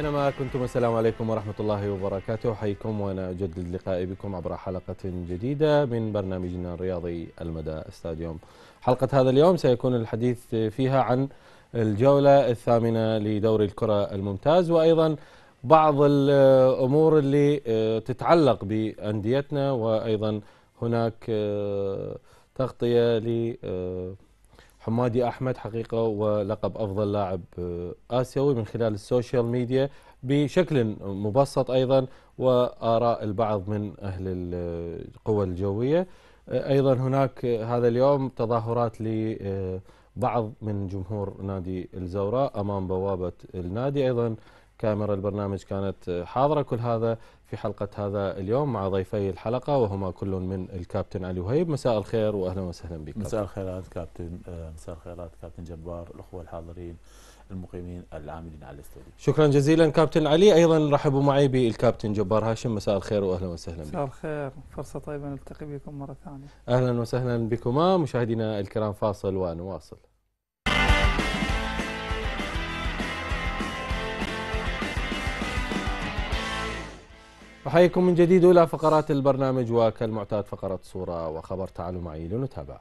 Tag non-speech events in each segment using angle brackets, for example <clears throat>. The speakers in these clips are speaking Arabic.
أينما كنتم السلام عليكم ورحمة الله وبركاته حيكم وأنا أجدد لقائي بكم عبر حلقة جديدة من برنامجنا الرياضي المدى استاديوم حلقة هذا اليوم سيكون الحديث فيها عن الجولة الثامنة لدوري الكرة الممتاز وأيضا بعض الأمور اللي آه، تتعلق بأنديتنا وأيضا هناك آه، تغطية ل آه، حمادي احمد حقيقه ولقب افضل لاعب آه، اسيوي من خلال السوشيال ميديا بشكل مبسط ايضا واراء البعض من اهل آه، القوى الجويه آه، ايضا هناك هذا اليوم تظاهرات لبعض من جمهور نادي الزوراء امام بوابه النادي ايضا كاميرا البرنامج كانت حاضره كل هذا في حلقة هذا اليوم مع ضيفي الحلقة وهما كل من الكابتن علي وهيب مساء الخير وأهلا وسهلا بك مساء الخيرات كابتن آه، مساء الخيرات كابتن جبار الأخوة الحاضرين المقيمين العاملين على الاستوديو شكرا جزيلا كابتن علي ايضا رحبوا معي بالكابتن جبار هاشم مساء الخير واهلا وسهلا بك مساء الخير فرصه طيبه نلتقي بكم مره ثانيه اهلا وسهلا بكما مشاهدينا الكرام فاصل ونواصل أحييكم من جديد إلى فقرات البرنامج وكالمعتاد فقرة صورة وخبر تعالوا معي لنتابع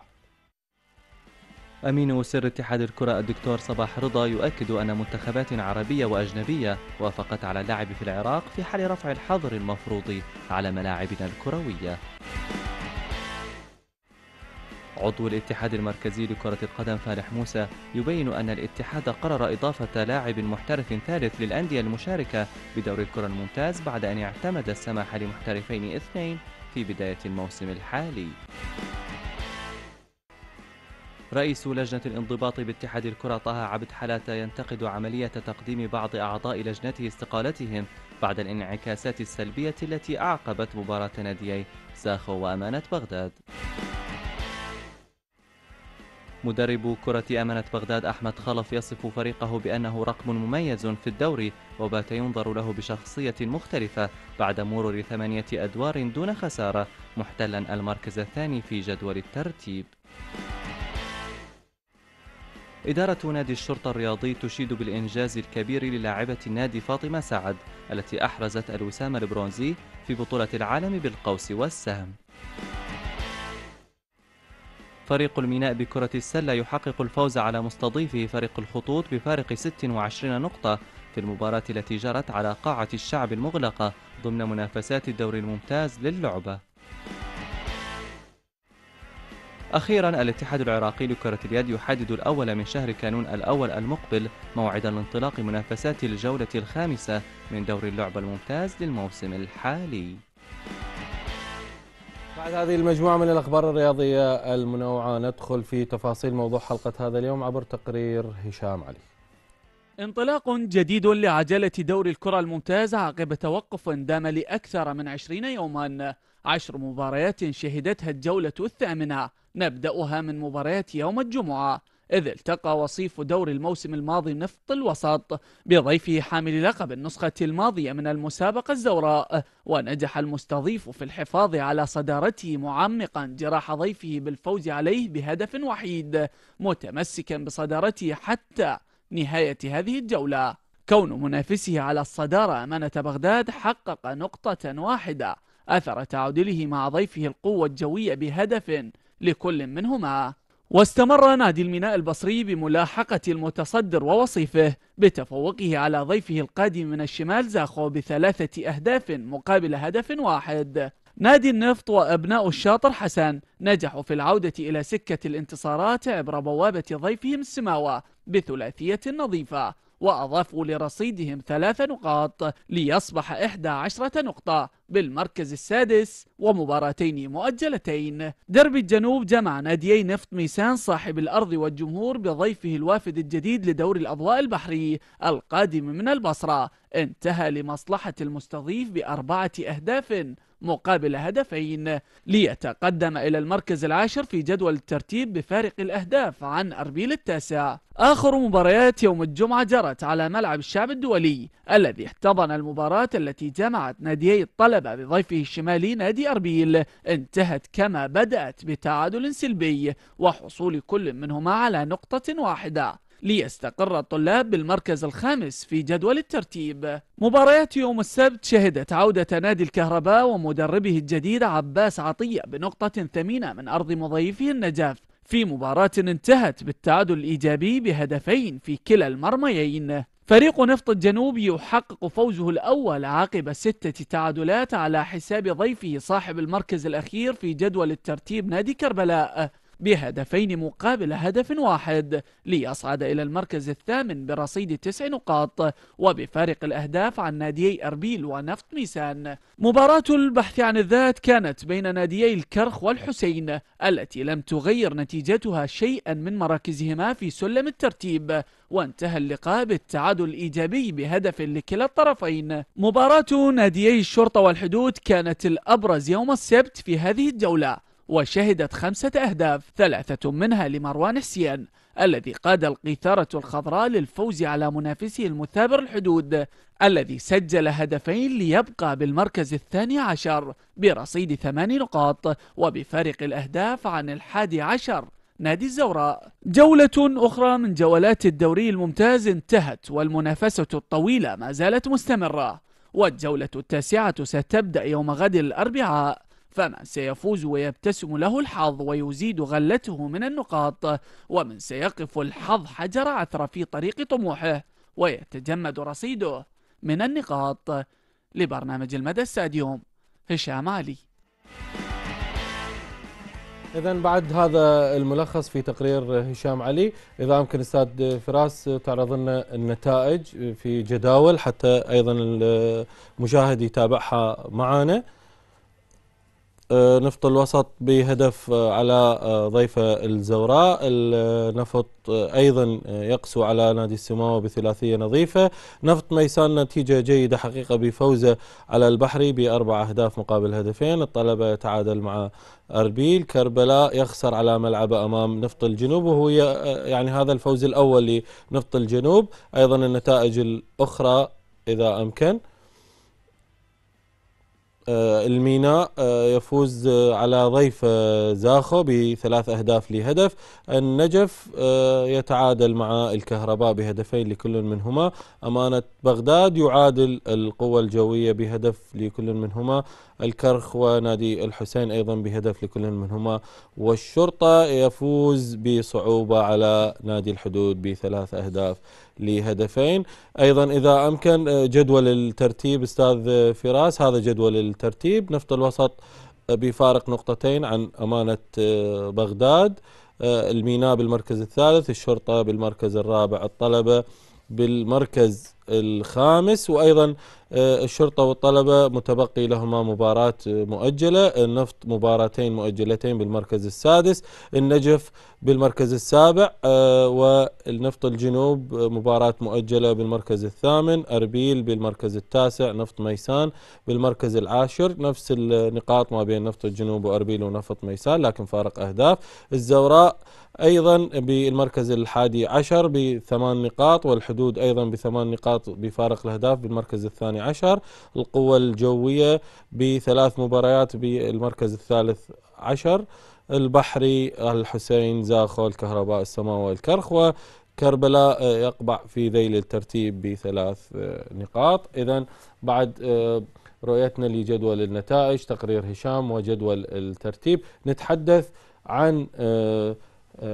أمين سر اتحاد الكرة الدكتور صباح رضا يؤكد أن منتخبات عربية وأجنبية وافقت على اللعب في العراق في حال رفع الحظر المفروض على ملاعبنا الكروية عضو الاتحاد المركزي لكرة القدم فالح موسى يبين أن الاتحاد قرر إضافة لاعب محترف ثالث للأندية المشاركة بدور الكرة الممتاز بعد أن اعتمد السماح لمحترفين اثنين في بداية الموسم الحالي. رئيس لجنة الانضباط باتحاد الكرة طه عبد حلاتة ينتقد عملية تقديم بعض أعضاء لجنته استقالتهم بعد الانعكاسات السلبية التي أعقبت مباراة ناديي ساخو وأمانة بغداد. مدرب كرة أمانة بغداد أحمد خلف يصف فريقه بأنه رقم مميز في الدوري وبات ينظر له بشخصية مختلفة بعد مرور ثمانية أدوار دون خسارة محتلا المركز الثاني في جدول الترتيب إدارة نادي الشرطة الرياضي تشيد بالإنجاز الكبير للاعبة النادي فاطمة سعد التي أحرزت الوسام البرونزي في بطولة العالم بالقوس والسهم فريق الميناء بكرة السلة يحقق الفوز على مستضيفه فريق الخطوط بفارق 26 نقطة في المباراة التي جرت على قاعة الشعب المغلقة ضمن منافسات الدوري الممتاز للعبة أخيرا الاتحاد العراقي لكرة اليد يحدد الأول من شهر كانون الأول المقبل موعدا لانطلاق منافسات الجولة الخامسة من دوري اللعبة الممتاز للموسم الحالي بعد هذه المجموعة من الأخبار الرياضية المنوعة ندخل في تفاصيل موضوع حلقة هذا اليوم عبر تقرير هشام علي انطلاق جديد لعجلة دوري الكرة الممتاز عقب توقف دام لأكثر من عشرين يوما عشر مباريات شهدتها الجولة الثامنة نبدأها من مباريات يوم الجمعة إذ التقى وصيف دور الموسم الماضي نفط الوسط بضيفه حامل لقب النسخة الماضية من المسابقة الزوراء ونجح المستضيف في الحفاظ على صدارته معمقا جراح ضيفه بالفوز عليه بهدف وحيد متمسكا بصدارته حتى نهاية هذه الجولة كون منافسه على الصدارة أمانة بغداد حقق نقطة واحدة أثر تعادله مع ضيفه القوة الجوية بهدف لكل منهما واستمر نادي الميناء البصري بملاحقة المتصدر ووصيفه بتفوقه على ضيفه القادم من الشمال زاخو بثلاثة أهداف مقابل هدف واحد نادي النفط وأبناء الشاطر حسن نجحوا في العودة إلى سكة الانتصارات عبر بوابة ضيفهم السماوة بثلاثية نظيفة وأضافوا لرصيدهم ثلاث نقاط ليصبح إحدى عشرة نقطة بالمركز السادس ومباراتين مؤجلتين دربي الجنوب جمع ناديي نفط ميسان صاحب الأرض والجمهور بضيفه الوافد الجديد لدور الأضواء البحري القادم من البصرة انتهى لمصلحة المستضيف بأربعة أهداف مقابل هدفين ليتقدم إلى المركز العاشر في جدول الترتيب بفارق الأهداف عن أربيل التاسع آخر مباريات يوم الجمعة جرت على ملعب الشعب الدولي الذي احتضن المباراة التي جمعت ناديي الطلبة بضيفه الشمالي نادي أربيل انتهت كما بدأت بتعادل سلبي وحصول كل منهما على نقطة واحدة ليستقر الطلاب بالمركز الخامس في جدول الترتيب مباريات يوم السبت شهدت عودة نادي الكهرباء ومدربه الجديد عباس عطية بنقطة ثمينة من أرض مضيفه النجاف في مباراة انتهت بالتعادل الإيجابي بهدفين في كلا المرميين فريق نفط الجنوب يحقق فوزه الأول عقب ستة تعادلات على حساب ضيفه صاحب المركز الأخير في جدول الترتيب نادي كربلاء بهدفين مقابل هدف واحد ليصعد إلى المركز الثامن برصيد تسع نقاط وبفارق الأهداف عن ناديي أربيل ونفط ميسان مباراة البحث عن الذات كانت بين ناديي الكرخ والحسين التي لم تغير نتيجتها شيئا من مراكزهما في سلم الترتيب وانتهى اللقاء بالتعادل الإيجابي بهدف لكلا الطرفين مباراة ناديي الشرطة والحدود كانت الأبرز يوم السبت في هذه الجولة وشهدت خمسة أهداف ثلاثة منها لمروان حسين الذي قاد القيثارة الخضراء للفوز على منافسه المثابر الحدود الذي سجل هدفين ليبقى بالمركز الثاني عشر برصيد ثمان نقاط وبفارق الأهداف عن الحادي عشر نادي الزوراء جولة أخرى من جولات الدوري الممتاز انتهت والمنافسة الطويلة ما زالت مستمرة والجولة التاسعة ستبدأ يوم غد الأربعاء فمن سيفوز ويبتسم له الحظ ويزيد غلته من النقاط ومن سيقف الحظ حجر عثر في طريق طموحه ويتجمد رصيده من النقاط لبرنامج المدى الساديوم هشام علي إذا بعد هذا الملخص في تقرير هشام علي، إذا أمكن أستاذ فراس تعرض لنا النتائج في جداول حتى أيضا المشاهد يتابعها معنا. آه، نفط الوسط بهدف آه، على آه، ضيفة الزوراء النفط أيضا يقسو على نادي السماوة بثلاثية نظيفة نفط ميسان نتيجة جيدة حقيقة بفوزه على البحري بأربع أهداف مقابل هدفين الطلبة يتعادل مع أربيل كربلاء يخسر على ملعبه أمام نفط الجنوب وهو يعني هذا الفوز الأول لنفط الجنوب أيضا النتائج الأخرى إذا أمكن آه، الميناء آه، يفوز آه، على ضيف زاخو بثلاث أهداف لهدف النجف يتعادل مع الكهرباء بهدفين لكل منهما أمانة بغداد يعادل القوة الجوية بهدف لكل منهما الكرخ ونادي الحسين أيضا بهدف لكل منهما والشرطة يفوز بصعوبة على نادي الحدود بثلاث أهداف لهدفين أيضا إذا أمكن آه، جدول الترتيب أستاذ آه، فراس هذا جدول الترتيب نفط الوسط آه، بفارق نقطتين عن أمانة بغداد الميناء بالمركز الثالث الشرطة بالمركز الرابع الطلبة بالمركز الخامس وأيضا آه، الشرطة والطلبة متبقي لهما مباراة آه، مؤجلة النفط مباراتين مؤجلتين بالمركز السادس النجف بالمركز السابع آه، والنفط الجنوب مباراة مؤجلة بالمركز الثامن أربيل بالمركز التاسع نفط ميسان بالمركز العاشر نفس النقاط ما بين نفط الجنوب وأربيل ونفط ميسان لكن فارق أهداف الزوراء أيضا بالمركز الحادي عشر بثمان نقاط والحدود أيضا بثمان نقاط بفارق الأهداف بالمركز الثاني عشر القوة الجوية بثلاث مباريات بالمركز الثالث عشر البحري الحسين زاخو الكهرباء السماء الكرخوة كربلاء يقبع في ذيل الترتيب بثلاث آه، نقاط إذا بعد آه، رؤيتنا لجدول النتائج تقرير هشام وجدول الترتيب نتحدث عن آه،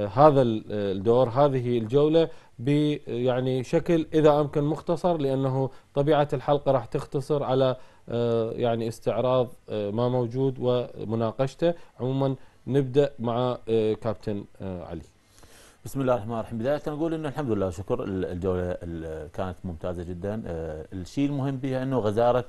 هذا الدور هذه الجولة يعني شكل إذا أمكن مختصر لأنه طبيعة الحلقة راح تختصر على آه، يعني استعراض آه، ما موجود ومناقشته عموما نبدأ مع آه، كابتن علي بسم الله الرحمن الرحيم بداية نقول أنه الحمد لله شكر الجولة كانت ممتازة جدا الشيء المهم بها أنه غزارة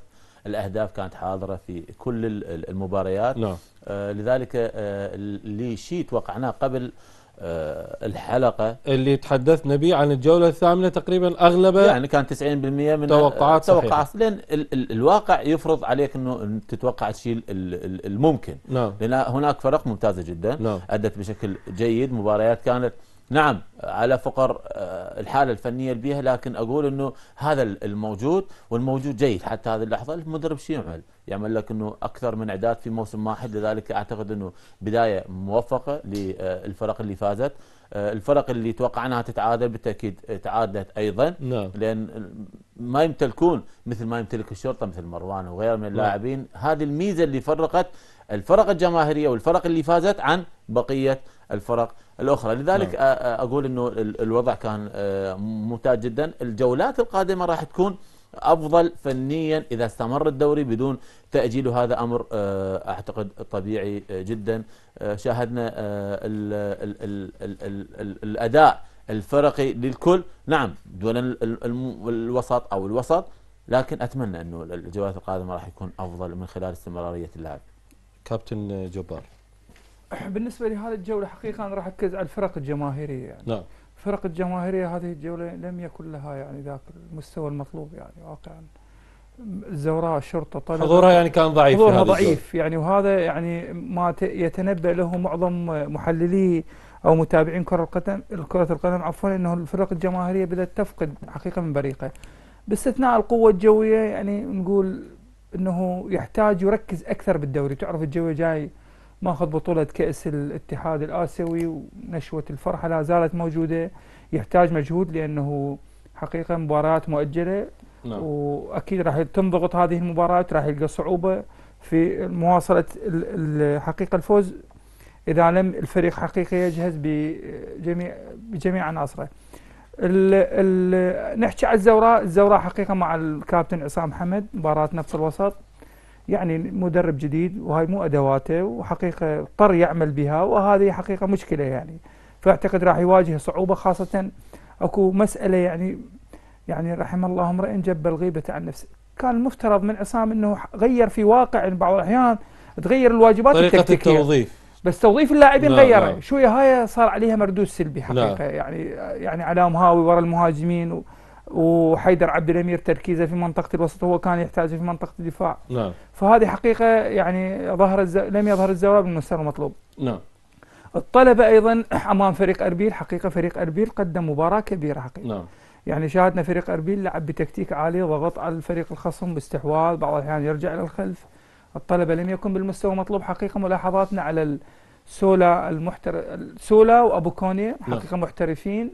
الأهداف كانت حاضرة في كل المباريات نعم. لذلك اللي شيء توقعناه قبل آه، الحلقة اللي تحدثنا به عن الجولة الثامنة تقريبا أغلب يعني كان 90% من توقعات توقعات لأن ال ال الواقع يفرض عليك أنه تتوقع الشيء الممكن نعم. لأن هناك فرق ممتازة جدا نعم. أدت بشكل جيد مباريات كانت نعم على فقر آه، الحالة الفنية بيها لكن أقول أنه هذا الموجود والموجود جيد حتى هذه اللحظة المدرب شو يعمل يعمل لك أنه أكثر من إعداد في موسم واحد لذلك أعتقد أنه بداية موفقة للفرق اللي فازت آه، الفرق اللي توقعناها تتعادل بالتاكيد تعادلت ايضا نعم. لان ما يمتلكون مثل ما يمتلك الشرطه مثل مروان وغيره من نعم. اللاعبين هذه الميزه اللي فرقت الفرق الجماهيريه والفرق اللي فازت عن بقيه الفرق الاخرى لذلك نعم. اقول انه الوضع كان ممتاز جدا الجولات القادمه راح تكون افضل فنيا اذا استمر الدوري بدون تاجيل وهذا امر اعتقد طبيعي جدا شاهدنا الاداء الفرقي للكل نعم دول الوسط او الوسط لكن اتمنى انه الجولات القادمه راح يكون افضل من خلال استمراريه اللاعب كابتن جبار بالنسبه لهذه الجوله حقيقه انا راح اركز على الفرق الجماهيريه يعني نعم الفرق الجماهيريه هذه الجوله لم يكن لها يعني ذاك المستوى المطلوب يعني واقعا الزوراء الشرطه طلب حضورها يعني كان ضعيف حضورها ضعيف يعني وهذا يعني ما يتنبأ له معظم محللي او متابعين كره القدم كره القدم عفوا انه الفرق الجماهيريه بدات تفقد حقيقه من بريقه باستثناء القوه الجويه يعني نقول انه يحتاج يركز اكثر بالدوري تعرف الجو جاي ماخذ بطولة كأس الاتحاد الآسيوي ونشوة الفرحة لا زالت موجودة يحتاج مجهود لأنه حقيقة مباريات مؤجلة نعم. وأكيد راح تنضغط هذه المباريات راح يلقى صعوبة في مواصلة حقيقة الفوز إذا لم الفريق حقيقي يجهز بجميع بجميع عناصره. ال نحكي على الزوراء الزوراء حقيقه مع الكابتن عصام حمد مباراه نفس الوسط يعني مدرب جديد وهاي مو ادواته وحقيقه اضطر يعمل بها وهذه حقيقه مشكله يعني فاعتقد راح يواجه صعوبه خاصه اكو مساله يعني يعني رحم الله امرئ جب الغيبه عن نفسه كان المفترض من عصام انه غير في واقع بعض الاحيان تغير الواجبات طريقه التكتيكيه التوظيف بس توظيف اللاعبين غيره شويه هاي صار عليها مردود سلبي حقيقه لا. يعني يعني على مهاوي ورا المهاجمين و وحيدر عبد الامير تركيزه في منطقه الوسط هو كان يحتاجه في منطقه الدفاع نعم فهذه حقيقه يعني ظهر الز... لم يظهر الزواب من المستوى المطلوب نعم الطلبه ايضا <clears throat> امام فريق اربيل حقيقه فريق اربيل قدم مباراه كبيره حقيقه نعم يعني شاهدنا فريق اربيل لعب بتكتيك عالي ضغط على الفريق الخصم باستحواذ بعض الاحيان يرجع الى الخلف الطلبة لم يكن بالمستوى المطلوب حقيقة ملاحظاتنا على السولا المحتر السولا وأبو كونيا نعم. حقيقة نعم. محترفين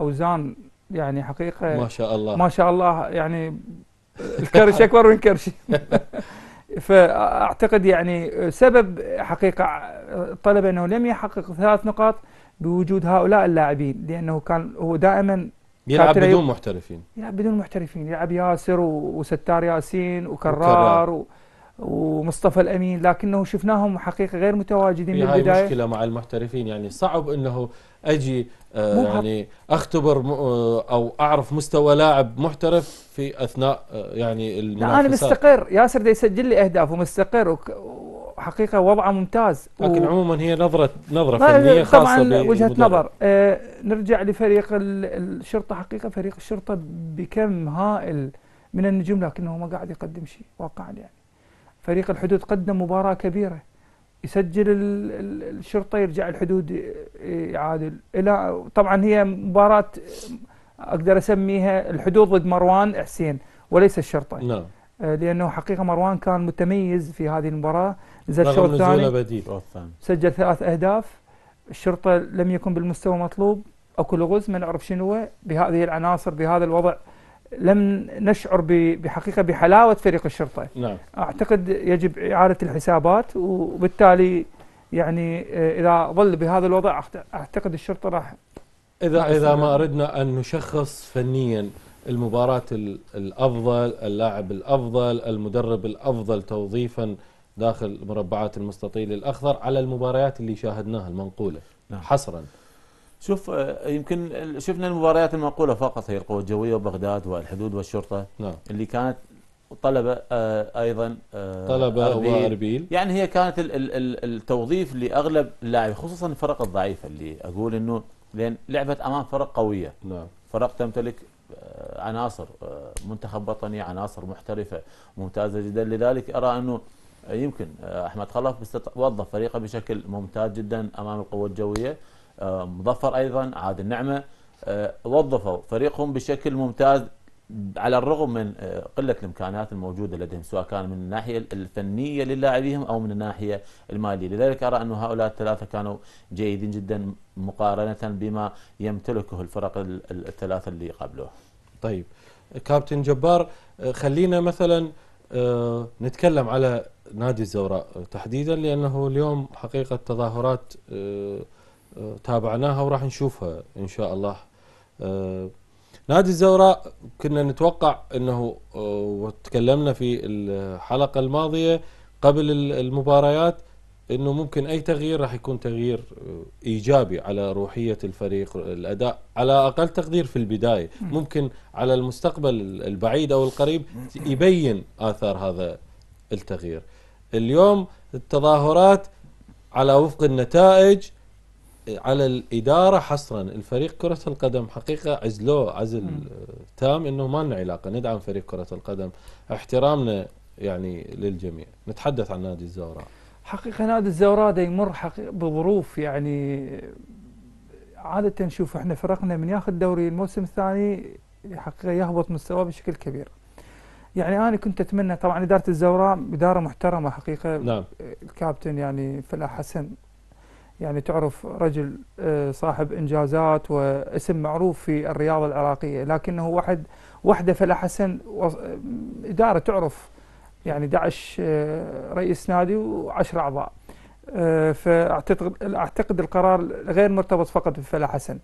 أوزان يعني حقيقة ما شاء الله ما شاء الله يعني الكرش أكبر من كرشي <laughs> فأعتقد يعني سبب حقيقة الطلبة أنه لم يحقق ثلاث نقاط بوجود هؤلاء اللاعبين لأنه كان هو دائما يلعب بدون محترفين يلعب بدون محترفين يلعب ياسر وستار ياسين وكرار, وكرار. و ومصطفى الامين لكنه شفناهم حقيقه غير متواجدين من البدايه مشكله مع المحترفين يعني صعب انه اجي آه يعني اختبر آه، او اعرف مستوى لاعب محترف في اثناء آه يعني المنافسات انا مستقر ياسر دي يسجل لي اهداف ومستقر وحقيقه وضعه ممتاز لكن و... عموما هي نظره نظره فنيه خاصه طبعا وجهه نظر آه نرجع لفريق الشرطه حقيقه فريق الشرطه بكم هائل من النجوم لكنه ما قاعد يقدم شيء واقعا يعني فريق الحدود قدم مباراة كبيرة يسجل الشرطة يرجع الحدود يعادل إلى طبعا هي مباراة أقدر أسميها الحدود ضد مروان حسين وليس الشرطة نعم آه، لأنه حقيقة مروان كان متميز في هذه المباراة نزل الشوط الثاني سجل ثلاث أهداف الشرطة لم يكن بالمستوى المطلوب أكل غز ما نعرف شنو بهذه العناصر بهذا الوضع لم نشعر بحقيقه بحلاوه فريق الشرطه نعم. اعتقد يجب اعاده الحسابات وبالتالي يعني آه، اذا ظل بهذا الوضع اعتقد الشرطه راح اذا اذا ما اردنا ان نشخص فنيا المباراه الافضل اللاعب الافضل المدرب الافضل توظيفا داخل مربعات المستطيل الاخضر على المباريات اللي شاهدناها المنقوله نعم. حصرا شوف آه، يمكن شفنا المباريات المنقوله فقط هي القوه الجويه وبغداد والحدود والشرطه نعم. اللي كانت طلبه آه، ايضا آه، طلبه واربيل يعني هي كانت التوظيف لاغلب اللاعب خصوصا الفرق الضعيفه اللي اقول انه لان لعبت امام فرق قويه نعم فرق تمتلك عناصر منتخب وطني عناصر محترفه ممتازه جدا لذلك ارى انه يمكن احمد خلف وظف فريقه بشكل ممتاز جدا امام القوه الجويه آه، مظفر ايضا عاد النعمه آه، وظفوا فريقهم بشكل ممتاز على الرغم من آه، قله الامكانات الموجوده لديهم سواء كان من الناحيه الفنيه للاعبيهم او من الناحيه الماليه، لذلك ارى ان هؤلاء الثلاثه كانوا جيدين جدا مقارنه بما يمتلكه الفرق الثلاثه اللي قبله. طيب كابتن جبار خلينا مثلا نتكلم على نادي الزوراء تحديدا لانه اليوم حقيقه تظاهرات تابعناها وراح نشوفها ان شاء الله آه، نادي الزوراء كنا نتوقع انه آه، وتكلمنا في الحلقه الماضيه قبل المباريات انه ممكن اي تغيير راح يكون تغيير آه، ايجابي على روحيه الفريق الاداء على اقل تقدير في البدايه ممكن على المستقبل البعيد او القريب يبين اثار هذا التغيير اليوم التظاهرات على وفق النتائج على الاداره حصرا الفريق كره القدم حقيقه عزلوه عزل م. تام انه ما لنا علاقه ندعم فريق كره القدم احترامنا يعني للجميع نتحدث عن نادي الزوراء حقيقه نادي الزوراء ده يمر حقيقة بظروف يعني عاده نشوف احنا فرقنا من ياخذ دوري الموسم الثاني حقيقه يهبط مستواه بشكل كبير يعني انا كنت اتمنى طبعا اداره الزوراء اداره محترمه حقيقه نعم. الكابتن يعني فلاح حسن يعني تعرف رجل آه، صاحب إنجازات واسم معروف في الرياضة العراقية لكنه واحد وحده فلا حسن إدارة تعرف يعني 11 آه، رئيس نادي و10 أعضاء آه، فأعتقد أعتقد القرار غير مرتبط فقط بفلا حسن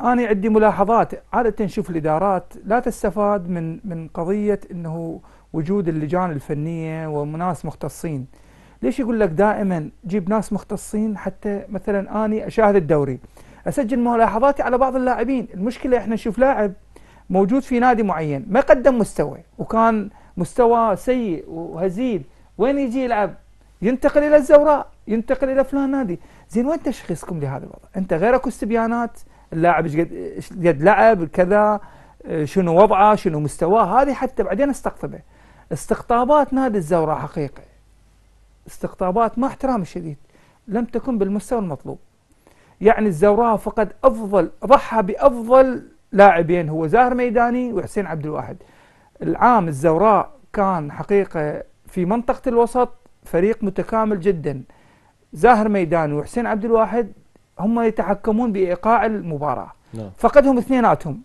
أنا عندي ملاحظات عادة نشوف الإدارات لا تستفاد من من قضية أنه وجود اللجان الفنية وناس مختصين ليش يقول لك دائما جيب ناس مختصين حتى مثلا اني اشاهد الدوري اسجل ملاحظاتي على بعض اللاعبين المشكله احنا نشوف لاعب موجود في نادي معين ما قدم مستوى وكان مستوى سيء وهزيل وين يجي يلعب ينتقل الى الزوراء ينتقل الى فلان نادي زين وين تشخيصكم لهذا الوضع انت غير اكو استبيانات اللاعب ايش قد لعب كذا شنو وضعه شنو مستواه هذه حتى بعدين استقطبه استقطابات نادي الزوراء حقيقه استقطابات مع احترام الشديد لم تكن بالمستوى المطلوب يعني الزوراء فقد أفضل ضحى بأفضل لاعبين هو زاهر ميداني وحسين عبد الواحد العام الزوراء كان حقيقة في منطقة الوسط فريق متكامل جدا زاهر ميداني وحسين عبد الواحد هم يتحكمون بإيقاع المباراة نعم. فقدهم اثنيناتهم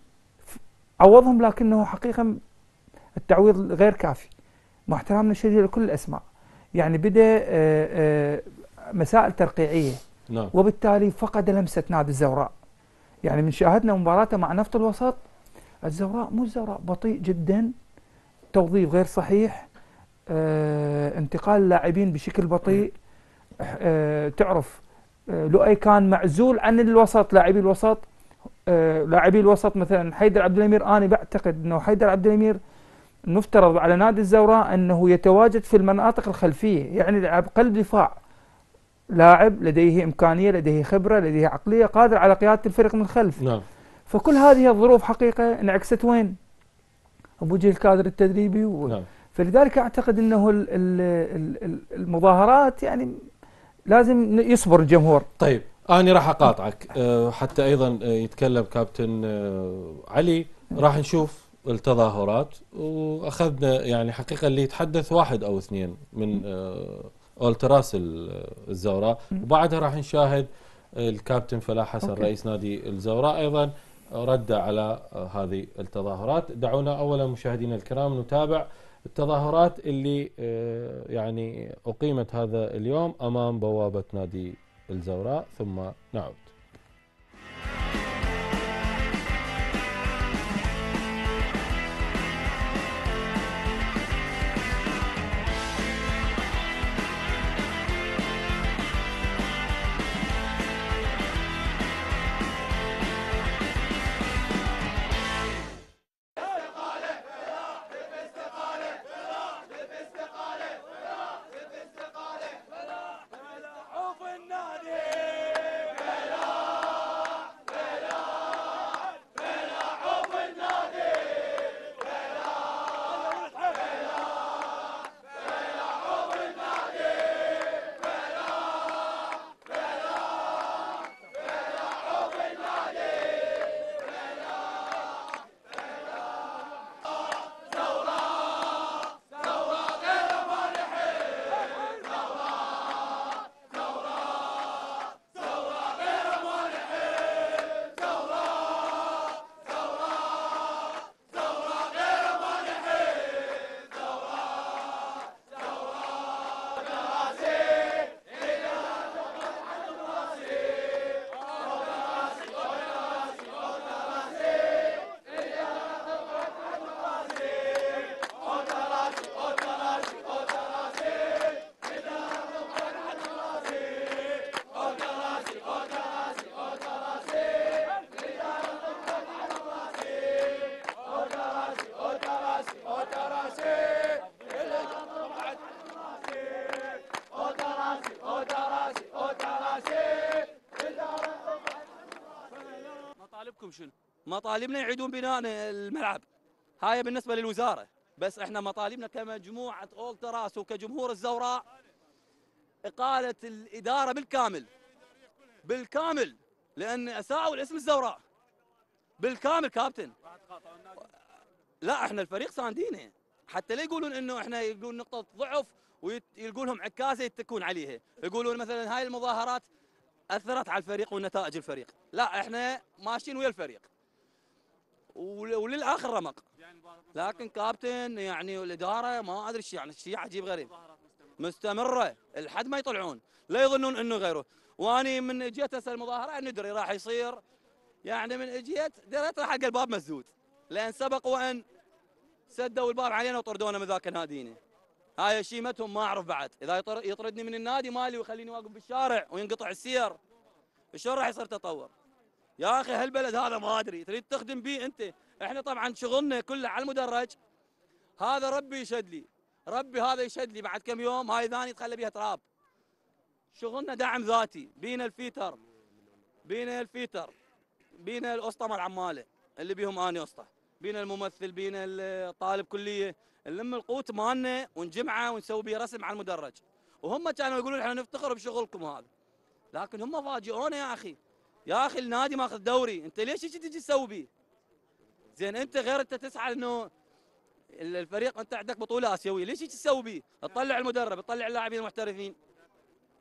عوضهم لكنه حقيقة التعويض غير كافي مع احترامنا الشديد لكل الأسماء يعني بدا آه، آه، مسائل ترقيعيه نعم. وبالتالي فقد لمسه نادي الزوراء يعني من شاهدنا مباراته مع نفط الوسط الزوراء مو الزوراء بطيء جدا توظيف غير صحيح آه انتقال اللاعبين بشكل بطيء آه تعرف آه لؤي كان معزول عن الوسط لاعبي الوسط آه لاعبي الوسط مثلا حيدر عبد الامير انا بعتقد انه حيدر عبد الامير نفترض على نادي الزوراء أنه يتواجد في المناطق الخلفية يعني لعب قلب دفاع لاعب لديه إمكانية لديه خبرة لديه عقلية قادر على قيادة الفريق من الخلف نعم. فكل هذه الظروف حقيقة انعكست وين أبو جيل الكادر التدريبي و... نعم. فلذلك أعتقد أنه الـ الـ المظاهرات يعني لازم يصبر الجمهور طيب أنا راح أقاطعك أه، حتى أيضا أه، يتكلم كابتن أه، علي راح نشوف التظاهرات واخذنا يعني حقيقه اللي يتحدث واحد او اثنين من اولتراس آه، الزوراء وبعدها راح نشاهد الكابتن فلاح حسن أوكي. رئيس نادي الزوراء ايضا رد على آه، هذه التظاهرات دعونا اولا مشاهدينا الكرام نتابع التظاهرات اللي آه، يعني اقيمت هذا اليوم امام بوابه نادي الزوراء ثم نعود مطالبنا يعيدون بناء الملعب هاي بالنسبه للوزاره بس احنا مطالبنا كمجموعه اولتراس وكجمهور الزوراء اقاله الاداره بالكامل بالكامل لان اساءوا الاسم الزوراء بالكامل كابتن لا احنا الفريق ساندينه حتى لا يقولون انه احنا يقولون نقطه ضعف ويلقوا لهم عكازه يتكون عليها يقولون مثلا هاي المظاهرات اثرت على الفريق ونتائج الفريق لا احنا ماشيين ويا الفريق وللاخر رمق لكن كابتن يعني والاداره ما ادري شيء يعني شيء عجيب غريب مستمره لحد ما يطلعون لا يظنون انه غيره واني من اجيت هسه المظاهره ندري راح يصير يعني من اجيت دريت راح حق الباب مسدود لان سبق وان سدوا الباب علينا وطردونا من ذاك نادينا هاي شيمتهم ما اعرف بعد اذا يطردني من النادي مالي ويخليني واقف بالشارع وينقطع السير شلون راح يصير تطور يا اخي هالبلد هذا ما ادري تريد تخدم بيه انت احنا طبعا شغلنا كله على المدرج هذا ربي يشد لي ربي هذا يشد لي بعد كم يوم هاي ثاني تخلى بيها تراب شغلنا دعم ذاتي بينا الفيتر بينا الفيتر بينا الاسطى مال عماله اللي بيهم اني اسطى بينا الممثل بينا الطالب كليه نلم القوت مالنا ونجمعه ونسوي به رسم على المدرج وهم كانوا يقولون احنا نفتخر بشغلكم هذا لكن هم فاجئونا يا اخي يا اخي النادي ماخذ دوري انت ليش ايش تجي تسوي بي؟ زين انت غير انت تسعى انه الفريق انت عندك بطوله اسيويه ليش ايش تسوي بي؟ تطلع المدرب تطلع اللاعبين المحترفين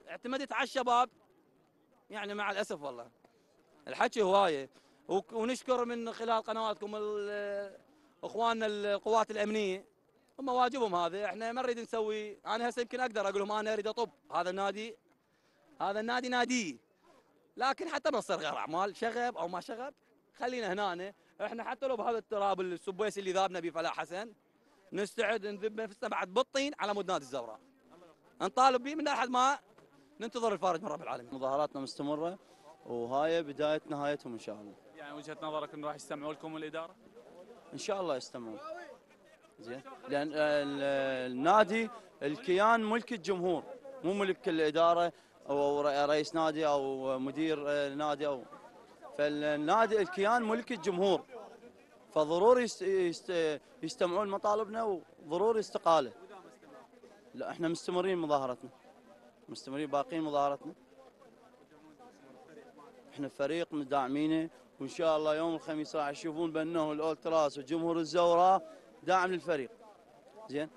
اعتمدت على الشباب يعني مع الاسف والله الحكي هوايه ونشكر من خلال قنواتكم اخواننا القوات الامنيه هم واجبهم هذا احنا ما نريد نسوي انا هسه يمكن اقدر اقول لهم انا اريد اطب هذا النادي هذا النادي نادي لكن حتى ما تصير غير اعمال شغب او ما شغب خلينا هنا احنا حتى لو بهذا التراب السبويس اللي ذابنا به فلاح حسن نستعد نذب نفسنا بعد بالطين على مود نادي الزوراء نطالب به من احد ما ننتظر الفارج من رب العالمين مظاهراتنا مستمره وهاي بدايه نهايتهم ان شاء الله يعني وجهه نظرك انه راح يستمعوا لكم الاداره ان شاء الله يستمعون زين لان النادي الكيان ملك الجمهور مو ملك الاداره او رئيس نادي او مدير آه، نادي او فالنادي الكيان ملك الجمهور فضروري يستمعون مطالبنا وضروري استقاله لا احنا مستمرين مظاهرتنا مستمرين باقيين مظاهرتنا احنا فريق مدعمينه وان شاء الله يوم الخميس راح يشوفون بانه الاولتراس وجمهور الزوراء داعم للفريق زين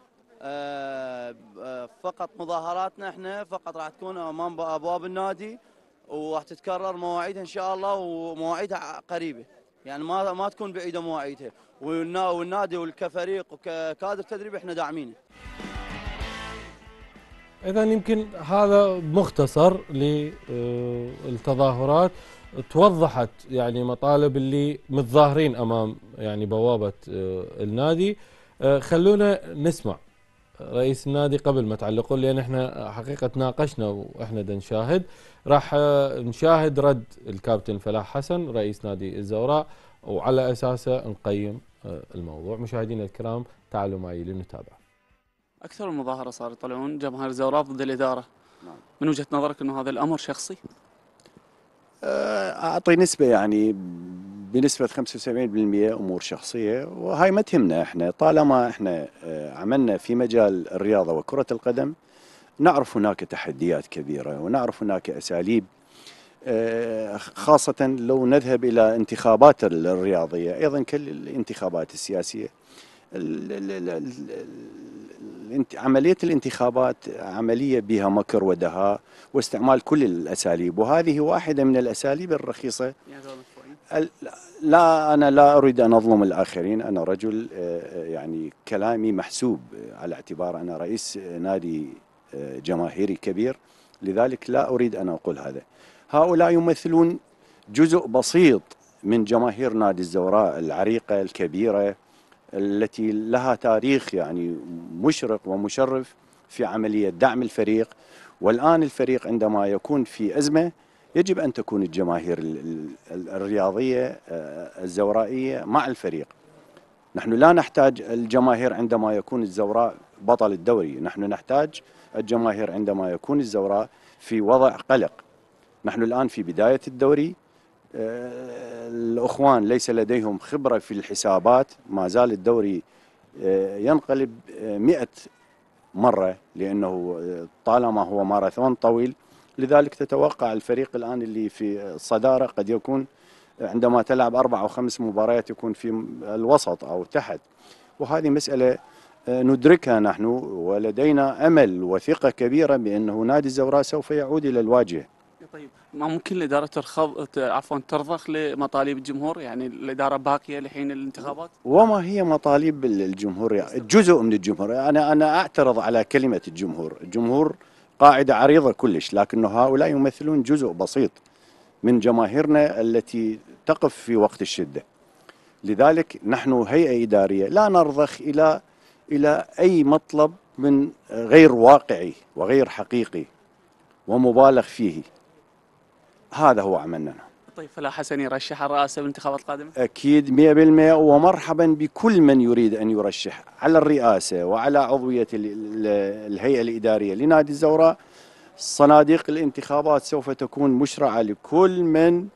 آه، آه، فقط مظاهراتنا احنا فقط راح تكون امام ابواب النادي وراح تتكرر مواعيدها ان شاء الله ومواعيدها قريبه يعني ما ما تكون بعيده مواعيدها والنادي والكفريق وككادر تدريب احنا داعمينه. اذا يمكن هذا مختصر للتظاهرات آه، توضحت يعني مطالب اللي متظاهرين امام يعني بوابه النادي خلونا نسمع رئيس النادي قبل ما تعلقوا لان احنا حقيقه تناقشنا واحنا دا نشاهد راح آه، نشاهد رد الكابتن فلاح حسن رئيس نادي الزوراء وعلى اساسه نقيم آه، الموضوع مشاهدينا الكرام تعالوا معي لنتابع اكثر من مظاهره صاروا يطلعون جماهير الزوراء ضد الاداره نعم. من وجهه نظرك انه هذا الامر شخصي آه، اعطي نسبه يعني بنسبة 75% أمور شخصية وهاي ما تهمنا احنا طالما احنا آه، عملنا في مجال الرياضة وكرة القدم نعرف هناك تحديات كبيرة ونعرف هناك أساليب آه، خاصة لو نذهب إلى انتخابات الرياضية أيضا كل الانتخابات السياسية عملية الانتخابات عملية بها مكر ودهاء واستعمال كل الأساليب وهذه واحدة من الأساليب الرخيصة لا أنا لا أريد أن أظلم الآخرين أنا رجل آه، آه، يعني كلامي محسوب على اعتبار أنا رئيس نادي آه، جماهيري كبير لذلك لا أريد أن أقول هذا هؤلاء يمثلون جزء بسيط من جماهير نادي الزوراء العريقة الكبيرة التي لها تاريخ يعني مشرق ومشرف في عملية دعم الفريق والآن الفريق عندما يكون في أزمة يجب أن تكون الجماهير الرياضية آه، الزورائية مع الفريق نحن لا نحتاج الجماهير عندما يكون الزوراء بطل الدوري نحن نحتاج الجماهير عندما يكون الزوراء في وضع قلق نحن الآن في بداية الدوري آه، الأخوان ليس لديهم خبرة في الحسابات ما زال الدوري آه، ينقلب مئة مرة لأنه طالما هو ماراثون طويل لذلك تتوقع الفريق الآن اللي في الصدارة قد يكون عندما تلعب أربع أو خمس مباريات يكون في الوسط أو تحت وهذه مسألة آه، ندركها نحن ولدينا أمل وثقة كبيرة بأنه نادي الزوراء سوف يعود إلى الواجهة طيب ما ممكن الإدارة ترخب عفوا ترضخ لمطالب الجمهور يعني الإدارة باقية لحين الانتخابات وما هي مطالب الجمهور جزء من الجمهور أنا أنا أعترض على كلمة الجمهور الجمهور قاعدة عريضة كلش لكن هؤلاء يمثلون جزء بسيط من جماهيرنا التي تقف في وقت الشدة لذلك نحن هيئة إدارية لا نرضخ إلى إلى أي مطلب من غير واقعي وغير حقيقي ومبالغ فيه هذا هو عملنا طيب فلاح حسن يرشح الرئاسة بالانتخابات القادمة؟ أكيد 100% ومرحبا بكل من يريد أن يرشح على الرئاسة وعلى عضوية الهيئة الإدارية لنادي الزوراء صناديق الانتخابات سوف تكون مشرعة لكل من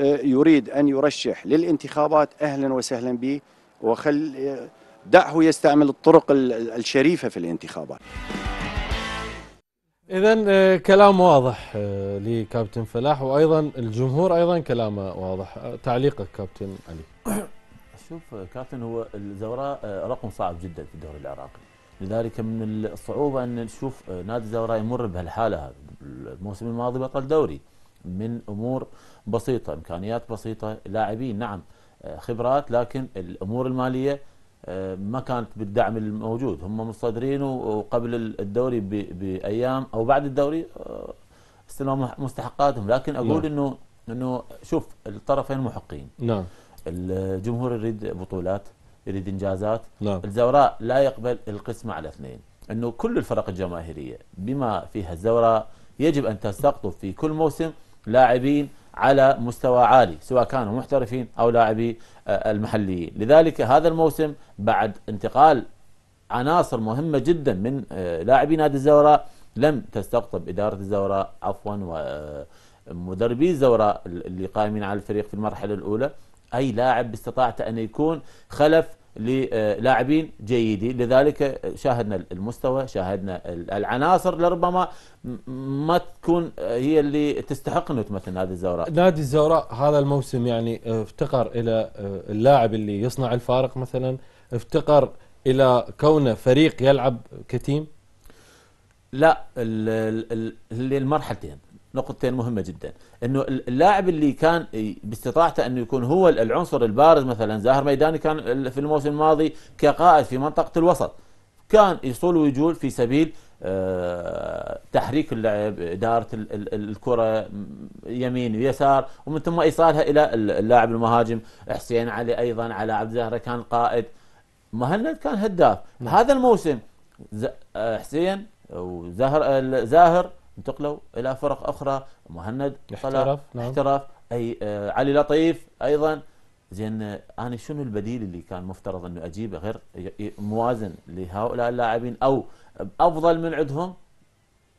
آه، يريد أن يرشح للانتخابات أهلا وسهلا به وخل آه، دعه يستعمل الطرق الشريفة في الانتخابات اذا آه، كلام واضح آه، لكابتن فلاح وايضا الجمهور ايضا كلامه واضح آه، تعليقك كابتن علي <coughs> شوف كابتن هو الزوراء رقم صعب جدا في الدوري العراقي لذلك من الصعوبه ان نشوف نادي الزوراء يمر بهالحاله هذه الموسم الماضي بطل دوري من امور بسيطه امكانيات بسيطه لاعبين نعم خبرات لكن الامور الماليه آه، ما كانت بالدعم الموجود هم مصدرين وقبل الدوري بايام او بعد الدوري آه، استلموا مستحقاتهم لكن اقول نعم. انه انه شوف الطرفين محقين نعم الجمهور يريد بطولات يريد انجازات نعم. الزوراء لا يقبل القسمه على اثنين انه كل الفرق الجماهيريه بما فيها الزوراء يجب ان تستقطب في كل موسم لاعبين على مستوى عالي سواء كانوا محترفين أو لاعبي آه، المحليين لذلك هذا الموسم بعد انتقال عناصر مهمة جدا من آه، لاعبي نادي الزوراء لم تستقطب إدارة الزوراء عفوا ومدربي آه، الزوراء اللي قائمين على الفريق في المرحلة الأولى أي لاعب باستطاعته أن يكون خلف للاعبين جيدين لذلك شاهدنا المستوى شاهدنا العناصر لربما ما تكون آه، هي اللي تستحق انه تمثل نادي الزوراء نادي الزوراء هذا الموسم يعني افتقر الى آه، اللاعب اللي يصنع الفارق مثلا افتقر الى كونه فريق يلعب كتيم لا المرحلتين نقطتين مهمه جدا انه اللاعب اللي كان باستطاعته انه يكون هو العنصر البارز مثلا زاهر ميداني كان في الموسم الماضي كقائد في منطقه الوسط كان يصول ويجول في سبيل آه، تحريك اللعب اداره الكره يمين ويسار ومن ثم ايصالها الى اللاعب المهاجم حسين علي ايضا على عبد زهره كان قائد مهند كان هداف نعم. هذا الموسم آه، حسين وزاهر آه، زاهر انتقلوا الى فرق اخرى مهند احترف نعم. احترف اي آه علي لطيف ايضا زين آه، انا شنو البديل اللي كان مفترض انه اجيبه غير موازن لهؤلاء اللاعبين او افضل من عندهم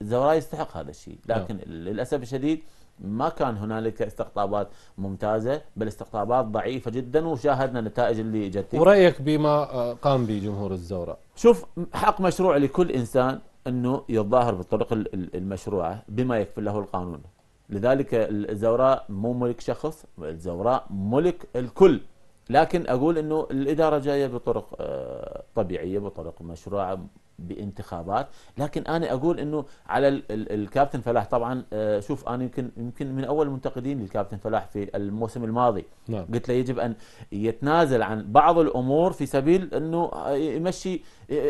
الزوراء يستحق هذا الشيء نعم. لكن نعم. للاسف الشديد ما كان هنالك استقطابات ممتازه بل استقطابات ضعيفه جدا وشاهدنا النتائج اللي جت ورايك بما آه، قام به جمهور الزوراء شوف حق مشروع لكل انسان أنه يتظاهر بالطرق المشروعة بما يكفل له القانون لذلك الزوراء مو ملك شخص الزوراء ملك الكل لكن أقول أنه الإدارة جاية بطرق آه، طبيعية بطرق مشروعة بانتخابات لكن أنا أقول أنه على الكابتن فلاح طبعا آه، شوف أنا يمكن يمكن من أول المنتقدين للكابتن فلاح في الموسم الماضي نعم. قلت له يجب أن يتنازل عن بعض الأمور في سبيل أنه آه، يمشي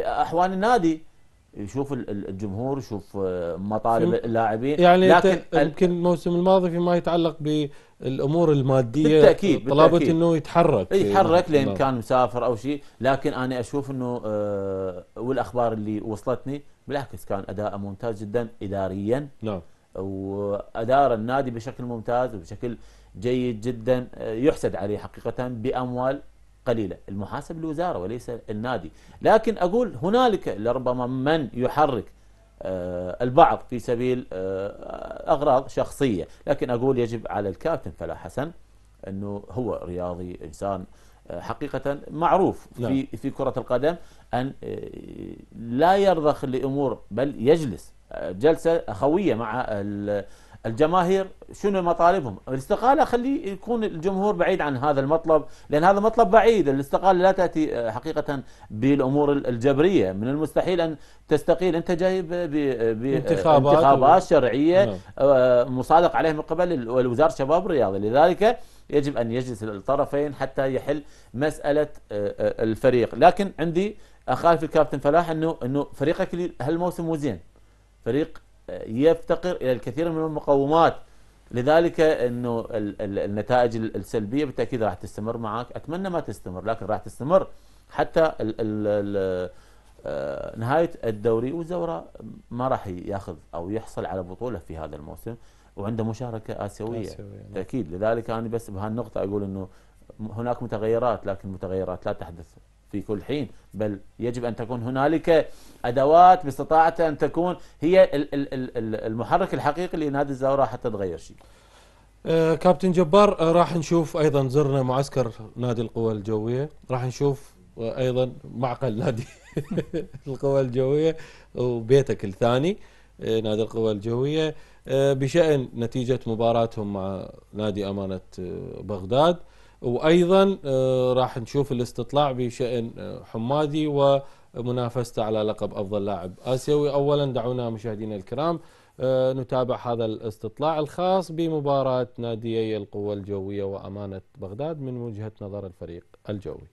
أحوال النادي يشوف الجمهور يشوف آه، مطالب اللاعبين يعني لكن يمكن الموسم الماضي فيما يتعلق بالامور الماديه بالتاكيد طلبت انه يتحرك يتحرك لان كان مسافر او شيء لكن انا اشوف انه آه، والاخبار اللي وصلتني بالعكس كان اداءه ممتاز جدا اداريا نعم وادار النادي بشكل ممتاز وبشكل جيد جدا آه، يحسد عليه حقيقه باموال قليلة المحاسب الوزارة وليس النادي لكن أقول هنالك لربما من يحرك آه، البعض في سبيل آه، أغراض شخصية لكن أقول يجب على الكابتن فلاح حسن أنه هو رياضي إنسان آه، حقيقة معروف في نعم. في كرة القدم أن لا يرضخ لأمور بل يجلس جلسة أخوية مع الجماهير شنو مطالبهم الاستقالة خلي يكون الجمهور بعيد عن هذا المطلب لأن هذا مطلب بعيد الاستقالة لا تأتي آه، حقيقة بالأمور الجبرية من المستحيل أن تستقيل أنت جاي بانتخابات انتخابات و... شرعية نعم. آه، مصادق عليه من قبل وزارة شباب الرياضي لذلك يجب أن يجلس الطرفين حتى يحل مسألة آه، الفريق لكن عندي أخالف الكابتن فلاح أنه أنه فريقك هالموسم مو زين فريق يفتقر إلى الكثير من المقومات لذلك أنه النتائج السلبية بالتأكيد راح تستمر معك أتمنى ما تستمر لكن راح تستمر حتى الـ الـ الـ آه، نهاية الدوري وزورا ما راح ياخذ أو يحصل على بطولة في هذا الموسم وعنده مشاركة آسيوية, آسيوية. نعم. تأكيد لذلك أنا بس بهالنقطة أقول أنه هناك متغيرات لكن متغيرات لا تحدث في كل حين بل يجب أن تكون هنالك أدوات باستطاعتها أن تكون هي المحرك الحقيقي لنادي الزورة حتى تغير شيء آه كابتن جبار آه راح نشوف أيضا زرنا معسكر نادي القوى الجوية راح نشوف أه، أيضا معقل نادي <laughs> القوى الجوية وبيتك الثاني أه، نادي القوى الجوية أه، بشأن نتيجة مباراتهم مع نادي أمانة بغداد وايضا آه، راح نشوف الاستطلاع بشان آه، حمادي ومنافسته على لقب افضل لاعب اسيوي اولا دعونا مشاهدينا الكرام آه، نتابع هذا الاستطلاع الخاص بمباراه ناديي القوه الجويه وامانه بغداد من وجهه نظر الفريق الجوي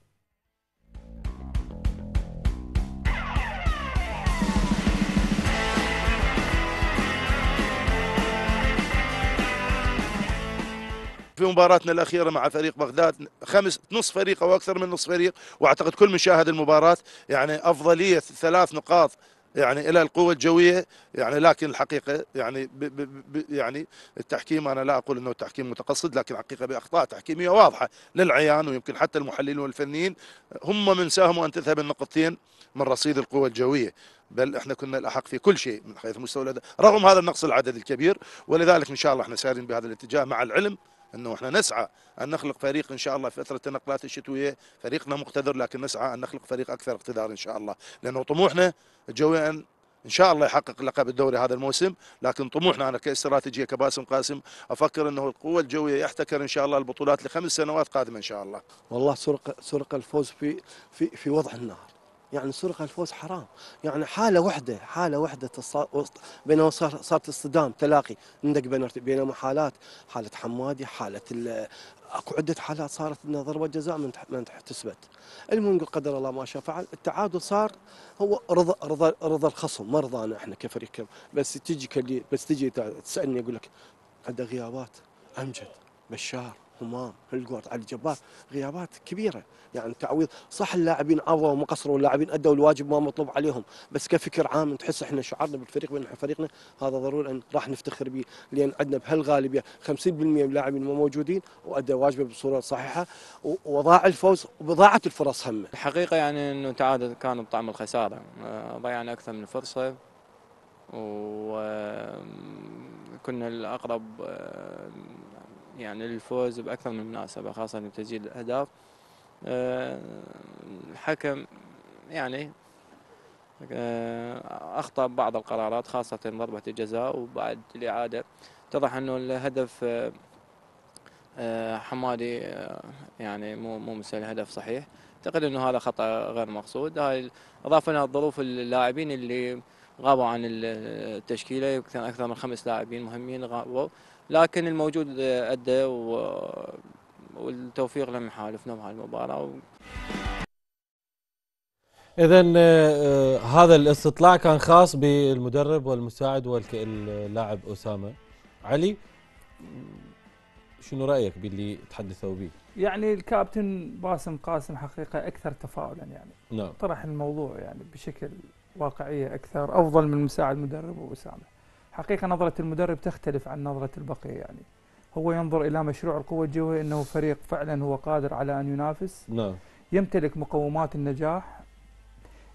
في مباراتنا الأخيرة مع فريق بغداد خمس نصف فريق أو أكثر من نصف فريق وأعتقد كل من شاهد المباراة يعني أفضلية ثلاث نقاط يعني الى القوه الجويه يعني لكن الحقيقه يعني ب ب ب يعني التحكيم انا لا اقول انه التحكيم متقصد لكن حقيقه باخطاء تحكيميه واضحه للعيان ويمكن حتى المحللين والفنيين هم من ساهموا ان تذهب النقطتين من رصيد القوه الجويه بل احنا كنا الاحق في كل شيء من حيث مستوى رغم هذا النقص العددي الكبير ولذلك ان شاء الله احنا سارين بهذا الاتجاه مع العلم انه احنا نسعى ان نخلق فريق ان شاء الله في فتره النقلات الشتويه فريقنا مقتدر لكن نسعى ان نخلق فريق اكثر اقتدار ان شاء الله لانه طموحنا الجوي ان ان شاء الله يحقق لقب الدوري هذا الموسم لكن طموحنا انا كاستراتيجيه كباسم قاسم افكر انه القوه الجويه يحتكر ان شاء الله البطولات لخمس سنوات قادمه ان شاء الله والله سرق سرق الفوز في في في وضح النهر يعني سرقة الفوز حرام يعني حالة وحدة حالة وحدة بينما صارت اصطدام تلاقي عندك بينما حالات حالة حمادي حالة اكو عدة حالات صارت انها ضربة جزاء من من تحتسبت المهم قدر الله ما شاء فعل التعادل صار هو رضا رضا رضا الخصم ما رضانا احنا كفريق كم. بس تجي بس تجي تسالني اقول لك عنده غيابات امجد بشار همام القوط علي الجبار غيابات كبيره يعني تعويض صح اللاعبين عظموا وما قصروا اللاعبين ادوا الواجب ما مطلوب عليهم بس كفكر عام تحس احنا شعرنا بالفريق بان فريقنا هذا ضروري ان راح نفتخر به لان عندنا بهالغالبيه 50% من اللاعبين ما موجودين وادى واجبه بصوره صحيحه وضاع الفوز وبضاعه الفرص هم الحقيقه يعني انه تعادل كان بطعم الخساره آه، ضيعنا اكثر من فرصه وكنا الاقرب يعني للفوز باكثر من مناسبه خاصه بتسجيل الاهداف آه، الحكم يعني آه، اخطا بعض القرارات خاصه ضربه الجزاء وبعد الاعاده اتضح انه الهدف آه، حمادي يعني مو مو مسجل هدف صحيح اعتقد انه هذا خطا غير مقصود هاي اضافه الى ظروف اللاعبين اللي غابوا عن التشكيله يمكن اكثر من خمس لاعبين مهمين غابوا لكن الموجود أدى والتوفيق لم يحالفنا بهالمباراة و... إذا آه، آه، هذا الاستطلاع كان خاص بالمدرب والمساعد واللاعب أسامة علي شنو رأيك باللي تحدثوا به؟ يعني الكابتن باسم قاسم حقيقة أكثر تفاعلا يعني نعم. طرح الموضوع يعني بشكل واقعية أكثر أفضل من مساعد مدرب وأسامة حقيقة نظرة المدرب تختلف عن نظرة البقية يعني هو ينظر إلى مشروع القوة الجوية أنه فريق فعلا هو قادر على أن ينافس نعم. يمتلك مقومات النجاح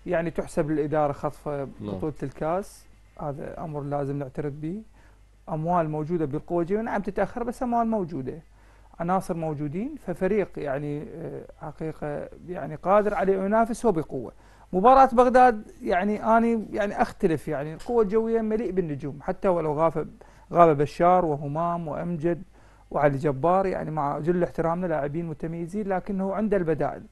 يعني تحسب للإدارة خطفة نعم. بطولة الكاس هذا أمر لازم نعترف به أموال موجودة بالقوة الجوية نعم تتأخر بس أموال موجودة عناصر موجودين ففريق يعني آه، حقيقة يعني قادر على أن ينافس وبقوة مباراة بغداد يعني أنا يعني أختلف يعني القوة الجوية مليء بالنجوم حتى ولو غاب غاب بشار وهمام وأمجد وعلي جبار يعني مع جل احترامنا لاعبين متميزين لكنه عنده البدائل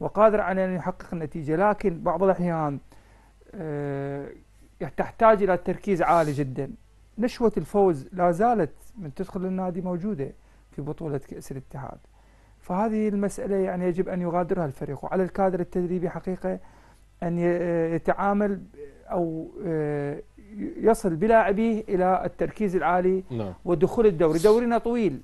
وقادر على أن يحقق النتيجة لكن بعض الأحيان أه يعني تحتاج إلى تركيز عالي جدا نشوة الفوز لا زالت من تدخل النادي موجودة في بطولة كأس الاتحاد فهذه المسألة يعني يجب أن يغادرها الفريق وعلى الكادر التدريبي حقيقة أن آه، يتعامل أو آه، يصل بلاعبيه إلى التركيز العالي نعم. ودخول الدوري دورينا طويل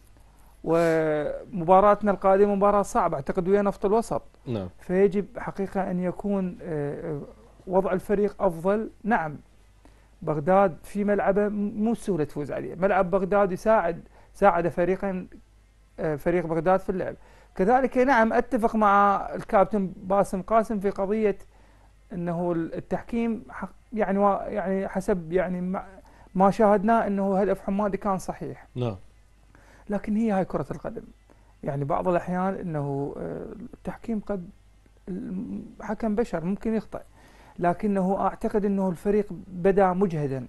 ومباراتنا القادمة مباراة صعبة أعتقد ويا نفط الوسط نعم. فيجب حقيقة أن يكون آه، وضع الفريق أفضل نعم بغداد في ملعبه مو سهولة تفوز عليه ملعب بغداد يساعد ساعد فريقا فريق بغداد في اللعب كذلك نعم أتفق مع الكابتن باسم قاسم في قضية انه التحكيم يعني يعني حسب يعني ما شاهدناه انه هدف حمادي كان صحيح نعم لكن هي هاي كره القدم يعني بعض الاحيان انه آه، التحكيم قد حكم بشر ممكن يخطئ لكنه اعتقد انه الفريق بدا مجهدا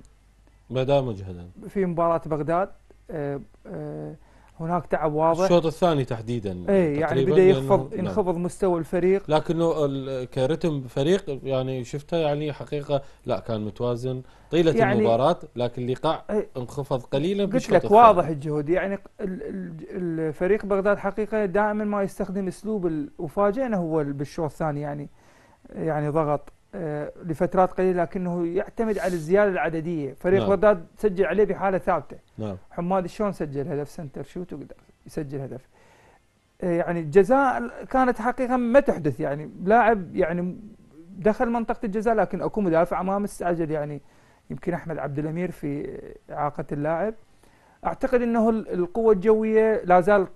بدا مجهدا في مباراه بغداد آآ آه، آآ آه، هناك تعب واضح الشوط الثاني تحديدا اي يعني بدا ينخفض نعم. ينخفض مستوى الفريق لكنه كرتم فريق يعني شفته يعني حقيقه لا كان متوازن طيله يعني المباراه لكن الايقاع انخفض قليلا قلت لك واضح الجهود يعني الفريق بغداد حقيقه دائما ما يستخدم اسلوب وفاجئنا هو بالشوط الثاني يعني يعني ضغط آه، لفترات قليله لكنه يعتمد على الزياده العدديه، فريق نعم. سجل عليه بحاله ثابته. نعم. حماد شلون سجل هدف سنتر شوت وقدر يسجل هدف. آه، يعني الجزاء كانت حقيقه ما تحدث يعني لاعب يعني دخل منطقه الجزاء لكن اكو مدافع ما مستعجل يعني يمكن احمد عبد الامير في اعاقه اللاعب اعتقد انه القوه الجويه لا زال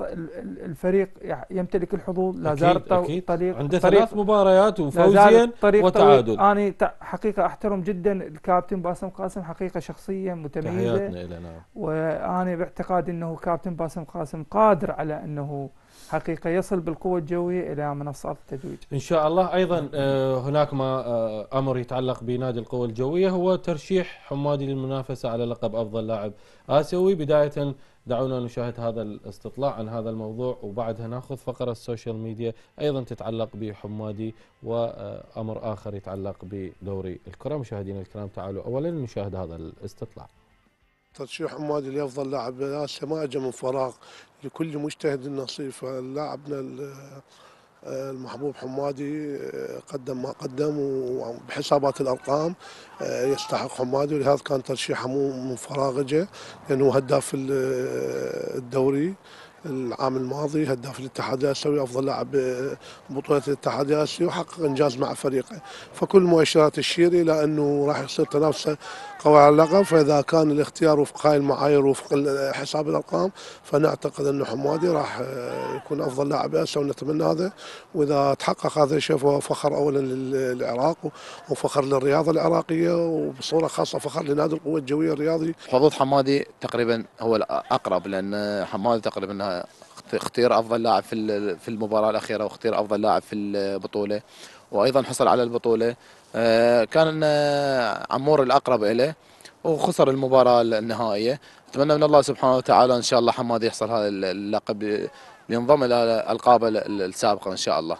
الفريق يمتلك الحظوظ لا زال الطريق عنده ثلاث مباريات وفوزين وتعادل انا حقيقه احترم جدا الكابتن باسم قاسم حقيقه شخصيه متميزه تحياتنا نعم. وانا باعتقاد انه كابتن باسم قاسم قادر على انه حقيقة يصل بالقوة الجوية إلى منصات التتويج إن شاء الله أيضا آه، هناك ما آه، أمر يتعلق بنادي القوة الجوية هو ترشيح حمادي للمنافسة على لقب أفضل لاعب آسيوي بداية دعونا نشاهد هذا الاستطلاع عن هذا الموضوع وبعدها ناخذ فقرة السوشيال ميديا أيضا تتعلق بحمادي وأمر آخر يتعلق بدوري الكرة مشاهدينا الكرام تعالوا أولا نشاهد هذا الاستطلاع ترشيح حمادي لافضل لاعب اسيا ما اجى من فراغ لكل مجتهد نصيب فلاعبنا المحبوب حمادي آه، قدم ما قدم وبحسابات الارقام آه، يستحق حمادي ولهذا كان ترشيحه مو من فراغ لانه هداف آه، الدوري العام الماضي هداف الاتحاد الاسيوي افضل لاعب بطوله الاتحاد الاسيوي وحقق انجاز مع فريقه فكل المؤشرات تشير الى انه راح يصير تنافسه قواعد اللقب فاذا كان الاختيار وفق هاي المعايير وفق حساب الارقام فنعتقد ان حمادي راح آه، يكون افضل لاعب اسيا ونتمنى هذا واذا تحقق هذا الشيء فهو فخر اولا للعراق وفخر للرياضه العراقيه وبصوره خاصه فخر لنادي القوه الجويه الرياضي حظوظ حمادي تقريبا هو الاقرب لان حمادي تقريبا اختير افضل لاعب في في المباراه الاخيره واختير افضل لاعب في البطوله وايضا حصل على البطوله آه، كان آه، عمور الأقرب إليه وخسر المباراة النهائية أتمنى من الله سبحانه وتعالى إن شاء الله حماد يحصل هذا اللقب ينضم إلى ألقابه السابقة إن شاء الله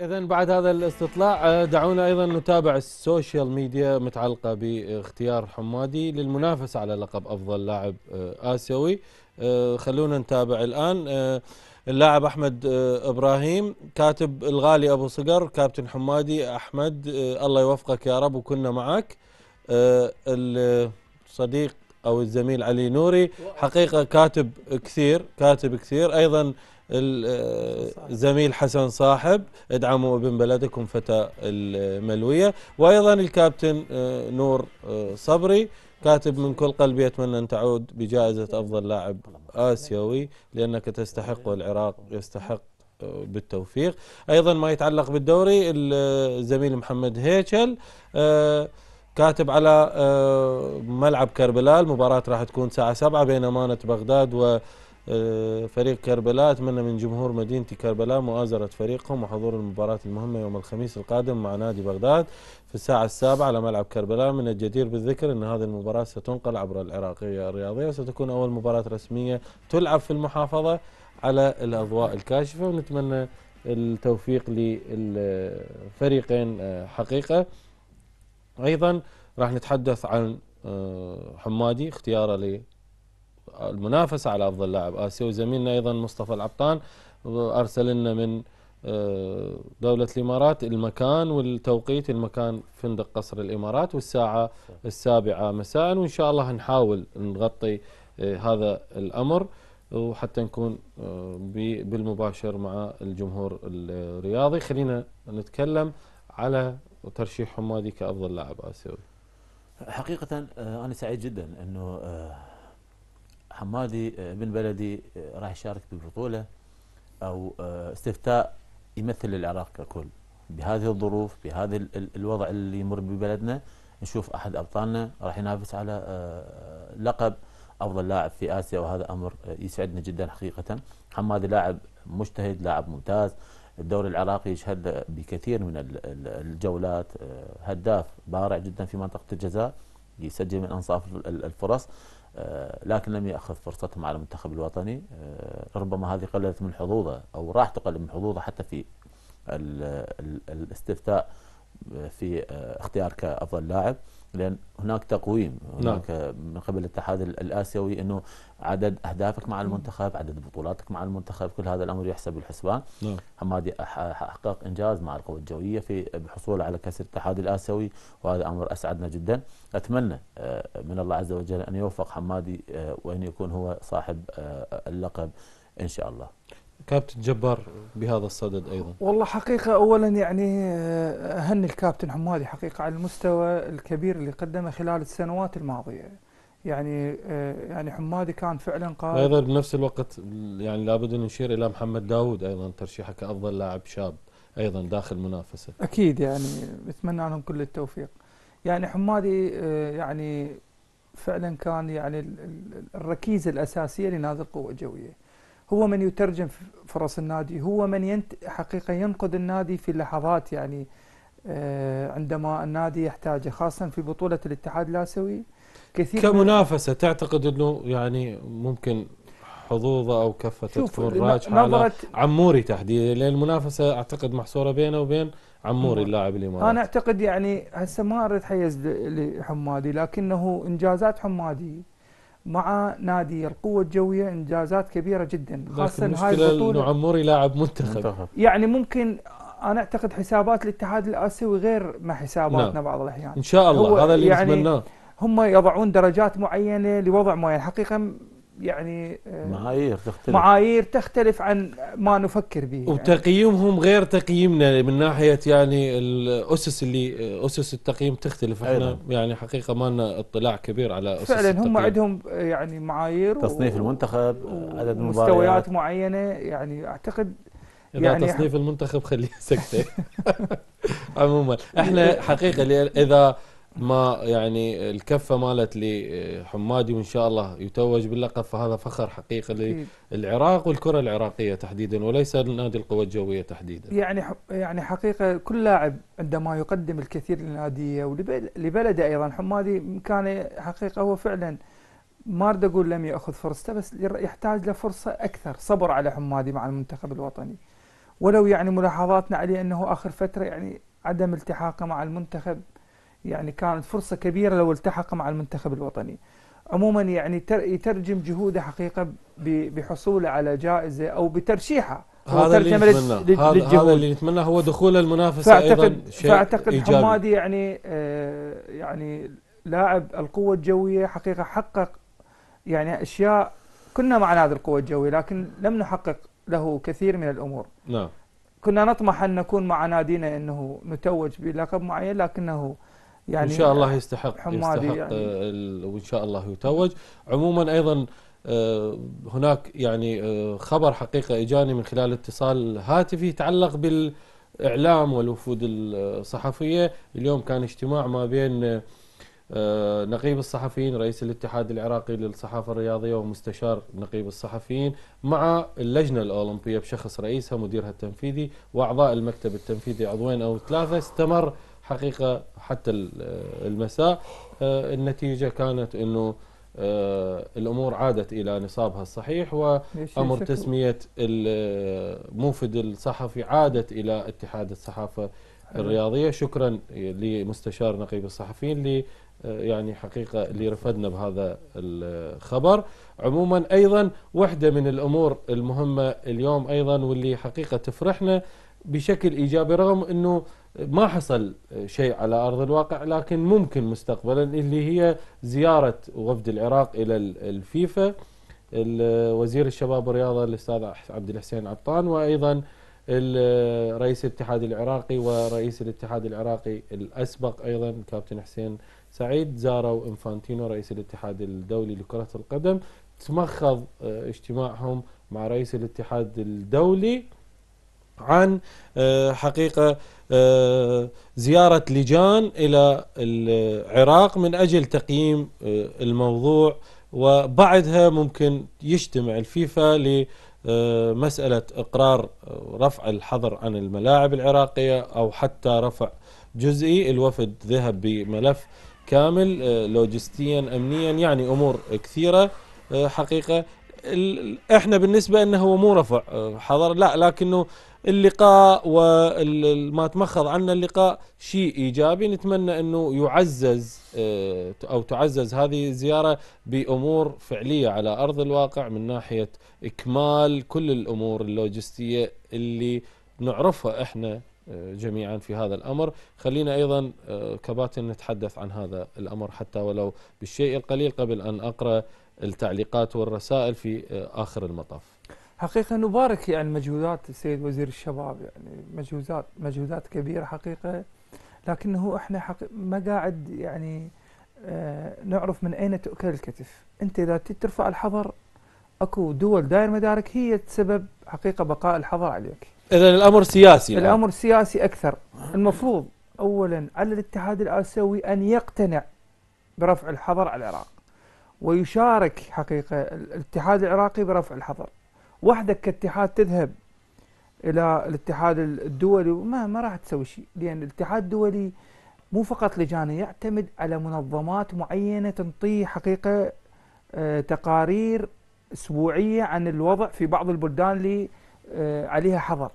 إذا بعد هذا الاستطلاع آه، دعونا أيضا نتابع السوشيال ميديا متعلقة باختيار حمادي للمنافسة على لقب أفضل لاعب آسيوي خلونا نتابع الآن اللاعب احمد آه، ابراهيم كاتب الغالي ابو صقر كابتن حمادي احمد آه، الله يوفقك يا رب وكنا معك الصديق آه، او الزميل علي نوري حقيقه كاتب كثير كاتب كثير ايضا الزميل حسن صاحب ادعموا ابن بلدكم فتى الملويه وايضا الكابتن نور صبري كاتب من كل قلبي أتمنى أن تعود بجائزة أفضل لاعب آسيوي لأنك تستحق والعراق يستحق آه، بالتوفيق أيضا ما يتعلق بالدوري الزميل محمد هيكل آه، كاتب على آه، ملعب كربلاء المباراة راح تكون الساعه 7 بين أمانة بغداد و آه، فريق كربلاء أتمنى من جمهور مدينة كربلاء مؤازرة فريقهم وحضور المباراة المهمة يوم الخميس القادم مع نادي بغداد في الساعة السابعة على ملعب كربلاء من الجدير بالذكر أن هذه المباراة ستنقل عبر العراقية الرياضية وستكون أول مباراة رسمية تلعب في المحافظة على الأضواء الكاشفة ونتمنى التوفيق للفريقين آه، حقيقة أيضا راح نتحدث عن آه، حمادي اختياره المنافسة على أفضل لاعب آسيا وزميلنا أيضا مصطفى العبطان أرسل لنا من آه، دولة الإمارات المكان والتوقيت المكان فندق قصر الإمارات والساعة السابعة مساء وإن شاء الله نحاول نغطي آه، هذا الأمر وحتى نكون آه، بالمباشر مع الجمهور الرياضي خلينا نتكلم على ترشيح حمادي كأفضل لاعب آسيوي حقيقة أنا سعيد جدا أنه حمادي آه، بن بلدي آه، راح يشارك ببطولة أو آه، استفتاء يمثل العراق ككل بهذه الظروف بهذا الوضع اللي يمر ببلدنا نشوف أحد أبطالنا راح ينافس على لقب أفضل لاعب في آسيا وهذا أمر يسعدنا جدا حقيقة حمادي لاعب مجتهد لاعب ممتاز الدوري العراقي يشهد بكثير من الجولات هداف بارع جدا في منطقة الجزاء يسجل من أنصاف الفرص آه، لكن لم يأخذ فرصته مع المنتخب الوطني آه، ربما هذه قللت من حظوظه أو راح تقلل من حظوظه حتى في الاستفتاء آه، في اختيارك كأفضل لاعب لان هناك تقويم نعم. هناك نعم. من قبل الاتحاد الاسيوي انه عدد اهدافك مع المنتخب، عدد بطولاتك مع المنتخب، كل هذا الامر يحسب بالحسبان. نعم. حمادي حقق انجاز مع القوى الجويه في بحصوله على كاس الاتحاد الاسيوي وهذا امر اسعدنا جدا. اتمنى آه، من الله عز وجل ان يوفق حمادي آه، وان يكون هو صاحب آه، اللقب ان شاء الله. كابتن جبار بهذا الصدد ايضا والله حقيقه اولا يعني آه، اهني الكابتن حمادي حقيقه على المستوى الكبير اللي قدمه خلال السنوات الماضيه يعني آه، يعني حمادي كان فعلا قائد ايضا بنفس الوقت يعني لابد ان نشير الى محمد داوود ايضا ترشيحه كافضل لاعب شاب ايضا داخل المنافسه اكيد يعني اتمنى لهم كل التوفيق يعني حمادي آه، يعني فعلا كان يعني الركيزه الاساسيه لنادي القوه الجويه هو من يترجم فرص النادي هو من ينت حقيقة ينقذ النادي في اللحظات يعني آه، عندما النادي يحتاجه خاصة في بطولة الاتحاد الآسيوي كثير كمنافسة تعتقد أنه يعني ممكن حظوظه أو كفته تكون راجحة على عموري تحديدا لأن المنافسة أعتقد محصورة بينه وبين عموري اللاعب الإماراتي أنا أعتقد يعني هسه ما أريد حيز لحمادي لكنه إنجازات حمادي مع نادي القوة الجوية إنجازات كبيرة جدا خاصة هاي البطولة عمور يلاعب منتخب. منتخب يعني ممكن أنا أعتقد حسابات الاتحاد الآسيوي غير ما حساباتنا لا. نعم. بعض الأحيان إن شاء الله هذا اللي يعني نتمناه هم يضعون درجات معينة لوضع معين حقيقة يعني آه, معايير تختلف معايير تختلف عن ما نفكر به وتقييمهم يعني غير تقييمنا من ناحيه يعني الاسس اللي آه, اسس التقييم تختلف احنا يعني حقيقه ما لنا اطلاع كبير على اسس فعلا هم عندهم آه, يعني معايير تصنيف و... المنتخب عدد المباريات مستويات معينه يعني اعتقد إذا يعني تصنيف المنتخب خليه سكته <laughs> عموما احنا حقيقه اذا ما يعني الكفه مالت لحمادي وان شاء الله يتوج باللقب فهذا فخر حقيقي للعراق والكره العراقيه تحديدا وليس لنادي القوى الجويه تحديدا. يعني يعني حقيقه كل لاعب عندما يقدم الكثير لناديه ولبلده ايضا حمادي كان حقيقه هو فعلا ما اريد اقول لم ياخذ فرصته بس يحتاج لفرصه اكثر صبر على حمادي مع المنتخب الوطني ولو يعني ملاحظاتنا عليه انه اخر فتره يعني عدم التحاقه مع المنتخب يعني كانت فرصة كبيرة لو التحق مع المنتخب الوطني عموما يعني يترجم جهوده حقيقة بحصوله على جائزة أو بترشيحه هذا اللي نتمناه هذا اللي نتمناه هو دخول المنافسة فأعتقد أيضا شيء فأعتقد إيجابي. حمادي يعني آه يعني لاعب القوة الجوية حقيقة حقق يعني أشياء كنا مع نادي القوة الجوية لكن لم نحقق له كثير من الأمور نعم كنا نطمح أن نكون مع نادينا أنه نتوج بلقب معين لكنه يعني ان شاء الله يستحق حمادي يستحق يعني آه، وان شاء الله يتوج عموما ايضا آه، هناك يعني آه، خبر حقيقه اجاني من خلال اتصال هاتفي يتعلق بالاعلام والوفود الصحفيه اليوم كان اجتماع ما بين نقيب الصحفيين رئيس الاتحاد العراقي للصحافه الرياضيه ومستشار نقيب الصحفيين مع اللجنه الاولمبيه بشخص رئيسها مديرها التنفيذي واعضاء المكتب التنفيذي عضوين او ثلاثه استمر حقيقة حتى المساء آه، النتيجة كانت أنه آه، الأمور عادت إلى نصابها الصحيح وأمر تسمية الموفد الصحفي عادت إلى اتحاد الصحافة الرياضية شكرا لمستشار نقيب الصحفيين ل آه، يعني حقيقة اللي رفدنا بهذا الخبر عموما أيضا واحدة من الأمور المهمة اليوم أيضا واللي حقيقة تفرحنا بشكل إيجابي رغم أنه ما حصل شيء على أرض الواقع لكن ممكن مستقبلا اللي هي زيارة وفد العراق إلى الفيفا وزير الشباب والرياضة الأستاذ عبد الحسين عطان وأيضا رئيس الاتحاد العراقي ورئيس الاتحاد العراقي الأسبق أيضا كابتن حسين سعيد زاروا انفانتينو رئيس الاتحاد الدولي لكرة القدم تمخض آه، اجتماعهم مع رئيس الاتحاد الدولي عن آه، حقيقة آه، زيارة لجان إلى العراق من أجل تقييم آه، الموضوع وبعدها ممكن يجتمع الفيفا لمسألة آه، إقرار رفع الحظر عن الملاعب العراقية أو حتى رفع جزئي الوفد ذهب بملف كامل لوجستيا أمنيا يعني أمور كثيرة حقيقة احنا بالنسبة انه هو مو رفع حظر لا لكنه اللقاء وما تمخض عنا اللقاء شيء ايجابي نتمنى انه يعزز آه، او تعزز هذه الزياره بامور فعليه على ارض الواقع من ناحيه اكمال كل الامور اللوجستيه اللي نعرفها احنا آه، جميعا في هذا الامر، خلينا ايضا آه، كباتن نتحدث عن هذا الامر حتى ولو بالشيء القليل قبل ان اقرا التعليقات والرسائل في اخر المطاف. حقيقة نبارك يعني مجهودات السيد وزير الشباب يعني مجهودات مجهودات كبيرة حقيقة لكنه احنا حقيقة ما قاعد يعني آه نعرف من اين تؤكل الكتف انت اذا ترفع الحظر اكو دول داير مدارك هي تسبب حقيقة بقاء الحظر عليك اذا الامر سياسي الامر يعني. سياسي اكثر المفروض اولا على الاتحاد الاسيوي ان يقتنع برفع الحظر على العراق ويشارك حقيقة الاتحاد العراقي برفع الحظر وحدك كاتحاد تذهب الى الاتحاد الدولي ما ما راح تسوي شيء لان الاتحاد الدولي مو فقط لجانه يعتمد على منظمات معينه تنطيه حقيقه آه، تقارير اسبوعيه عن الوضع في بعض البلدان اللي آه، عليها حظر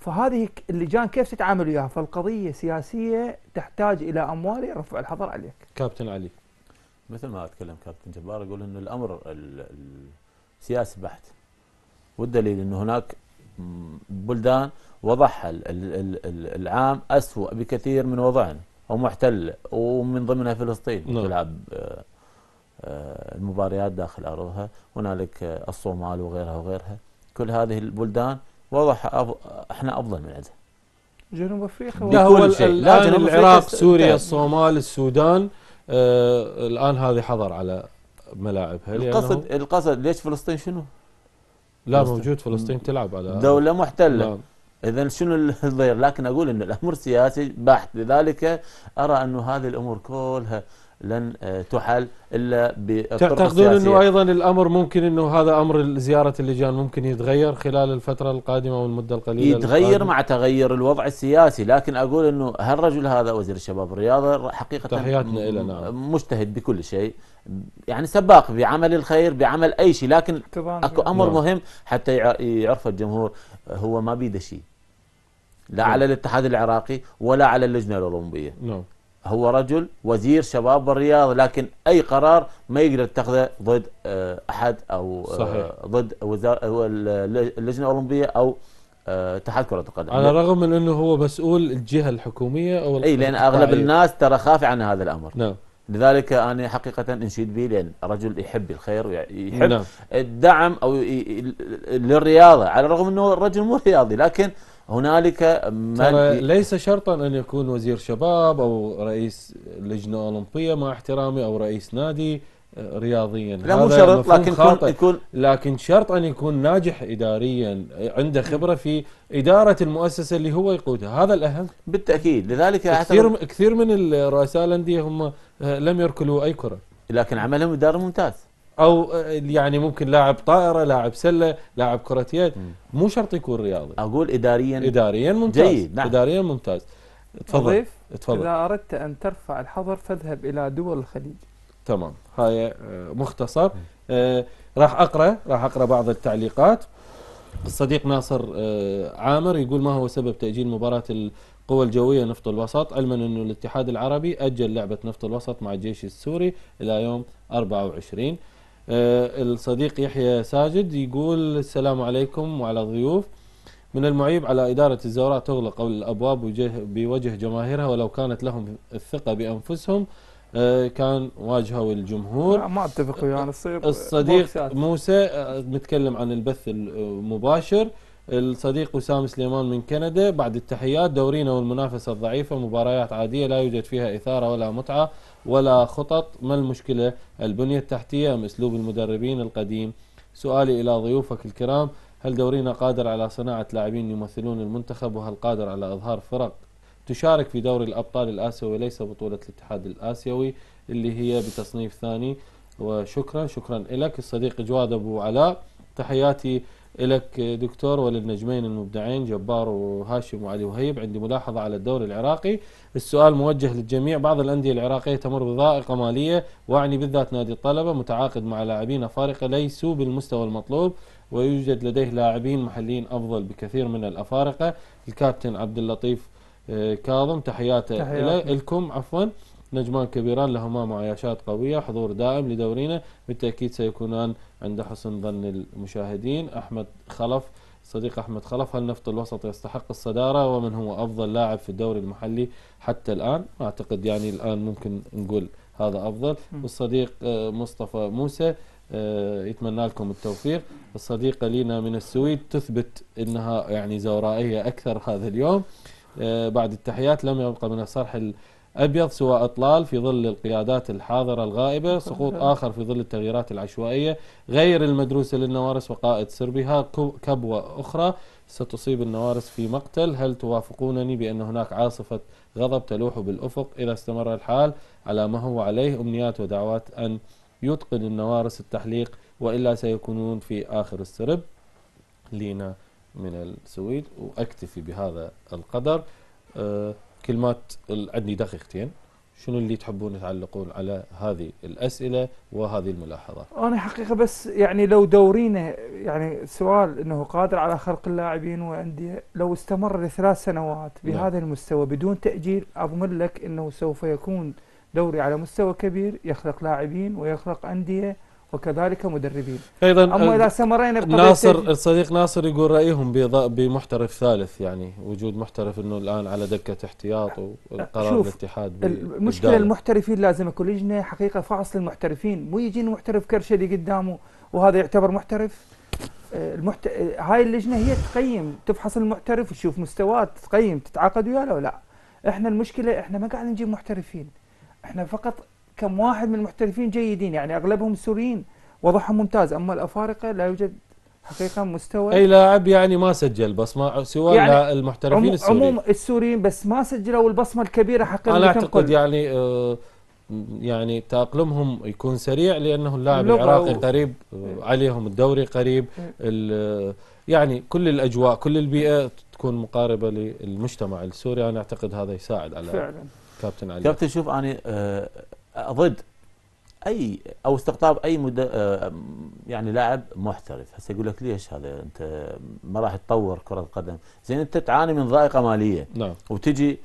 فهذه اللجان كيف تتعامل وياها فالقضيه سياسيه تحتاج الى اموال يرفع الحظر عليك كابتن علي مثل ما اتكلم كابتن جبار اقول انه الامر السياسي بحت والدليل أن هناك بلدان وضعها العام أسوأ بكثير من وضعنا ومحتل ومن ضمنها فلسطين نعم. تلعب آه، المباريات داخل أرضها هنالك آه، الصومال وغيرها وغيرها كل هذه البلدان وضعها احنا افضل من عندها جنوب افريقيا لا هو الان العراق سوريا الصومال السودان آه الان هذه حظر على ملاعبها القصد القصد ليش فلسطين شنو؟ لا فلسطين. موجود فلسطين تلعب على دولة محتلة إذا شنو <laughs> الضير لكن أقول أن الأمر سياسي بحت لذلك أرى أن هذه الأمور كلها لن آه، تحل الا بالطرق تعتقدون انه ايضا الامر ممكن انه هذا امر زياره اللجان ممكن يتغير خلال الفتره القادمه والمده القليله يتغير القادمة. مع تغير الوضع السياسي لكن اقول انه هالرجل هذا وزير الشباب والرياضه حقيقه تحياتنا نعم مجتهد بكل شيء يعني سباق بعمل الخير بعمل اي شيء لكن اكو امر نعم. مهم حتى يعرف الجمهور هو ما بيده شيء لا نعم. على الاتحاد العراقي ولا على اللجنه الاولمبيه نعم هو رجل وزير شباب الرياض لكن أي قرار ما يقدر يتخذه ضد آه، أحد أو صحيح. آه، ضد اللجنة الأولمبية أو آه، اتحاد كرة القدم على الرغم من أنه هو مسؤول الجهة الحكومية أو أي لأن أغلب الناس ترى خاف عن هذا الأمر نعم لذلك أنا حقيقة أنشيد به لأن رجل يحب الخير ويحب نعم. الدعم أو للرياضة على الرغم أنه الرجل مو رياضي لكن هنالك من ليس شرطا ان يكون وزير شباب او رئيس لجنه اولمبيه مع احترامي او رئيس نادي آه، رياضيا لا مو شرط لكن خاطئ. يكون لكن شرط ان يكون ناجح اداريا عنده خبره في اداره المؤسسه اللي هو يقودها هذا الاهم بالتاكيد لذلك كثير كثير من الرؤساء الانديه هم آه، لم يركلوا اي كره لكن عملهم اداري ممتاز او آه، يعني ممكن لاعب طائره لاعب سله لاعب كره يد مو شرط يكون رياضي اقول اداريا اداريا ممتاز جيد نعم. اداريا ممتاز تفضل أضيف تفضل اذا اردت ان ترفع الحظر فاذهب الى دول الخليج تمام هاي آه، مختصر آه، راح اقرا راح اقرا بعض التعليقات الصديق ناصر عامر يقول ما هو سبب تاجيل مباراه القوى الجويه نفط الوسط علما انه الاتحاد العربي اجل لعبه نفط الوسط مع الجيش السوري الى يوم 24 آه، الصديق يحيى ساجد يقول السلام عليكم وعلى الضيوف من المعيب على إدارة الزوراء تغلق الأبواب بوجه جماهيرها ولو كانت لهم الثقة بأنفسهم آه، كان واجهوا الجمهور ما اتفق ويانا يعني الصديق موسى متكلم آه، عن البث المباشر الصديق وسام سليمان من كندا بعد التحيات دورينا والمنافسة الضعيفة مباريات عادية لا يوجد فيها إثارة ولا متعة ولا خطط ما المشكلة البنية التحتية أم أسلوب المدربين القديم سؤالي إلى ضيوفك الكرام هل دورينا قادر على صناعة لاعبين يمثلون المنتخب وهل قادر على إظهار فرق تشارك في دوري الأبطال الآسيوي ليس بطولة الاتحاد الآسيوي اللي هي بتصنيف ثاني وشكرا شكرا لك الصديق جواد أبو علاء تحياتي لك دكتور وللنجمين المبدعين جبار وهاشم وعلي وهيب عندي ملاحظة على الدوري العراقي السؤال موجه للجميع بعض الأندية العراقية تمر بضائقة مالية وأعني بالذات نادي الطلبة متعاقد مع لاعبين أفارقة ليسوا بالمستوى المطلوب ويوجد لديه لاعبين محليين أفضل بكثير من الأفارقة الكابتن عبد اللطيف آه، كاظم تحياته لكم عفوا نجمان كبيران لهما معايشات قوية حضور دائم لدورينا بالتأكيد سيكونان عند حسن ظن المشاهدين أحمد خلف صديق أحمد خلف هل نفط الوسط يستحق الصدارة ومن هو أفضل لاعب في الدوري المحلي حتى الآن أعتقد يعني الآن ممكن نقول هذا أفضل والصديق آه، مصطفى موسى آه، يتمنى لكم التوفيق الصديقة لينا من السويد تثبت أنها يعني زورائية أكثر هذا اليوم آه، بعد التحيات لم يبقى من الصرح أبيض سوى إطلال في ظل القيادات الحاضرة الغائبة سقوط آخر في ظل التغييرات العشوائية غير المدروسة للنوارس وقائد سربها كبوة أخرى ستصيب النوارس في مقتل هل توافقونني بأن هناك عاصفة غضب تلوح بالأفق إذا استمر الحال على ما هو عليه أمنيات ودعوات أن يتقن النوارس التحليق وإلا سيكونون في آخر السرب لينا من السويد وأكتفي بهذا القدر أه كلمات عندي دقيقتين شنو اللي تحبون تعلقون على هذه الاسئله وهذه الملاحظات؟ انا حقيقه بس يعني لو دورينا يعني سؤال انه قادر على خلق اللاعبين وانديه لو استمر لثلاث سنوات نعم. بهذا المستوى بدون تاجيل اضمن لك انه سوف يكون دوري على مستوى كبير يخلق لاعبين ويخلق انديه وكذلك مدربين ايضا اما اذا استمرينا ناصر الصديق ناصر يقول رايهم بمحترف ثالث يعني وجود محترف انه الان على دكه احتياط وقرار الاتحاد المشكله المحترفين لازم يكون لجنه حقيقه فاصل للمحترفين مو يجي محترف كرشلي قدامه وهذا يعتبر محترف المحت... هاي اللجنه هي تقيم تفحص المحترف وتشوف مستواه تقيم تتعاقد وياه لو لا احنا المشكله احنا ما قاعدين نجيب محترفين احنا فقط كم واحد من المحترفين جيدين يعني اغلبهم سوريين وضعهم ممتاز اما الافارقه لا يوجد حقيقه مستوى اي لاعب يعني ما سجل بصمه سوى يعني المحترفين عمو السوريين عموم السوريين بس ما سجلوا البصمه الكبيره حقيقه انا اعتقد يعني آه، يعني تأقلمهم يكون سريع لأنه اللاعب العراقي قريب إيه. عليهم الدوري قريب إيه. يعني كل الأجواء كل البيئة تكون مقاربة للمجتمع السوري أنا أعتقد هذا يساعد على فعلا كابتن علي كابتن شوف أنا آه، ضد اي او استقطاب اي مد... آه، يعني لاعب محترف هسه يقول لك ليش هذا انت ما راح تطور كره قدم زين انت تعاني من ضائقه ماليه نعم. وتجي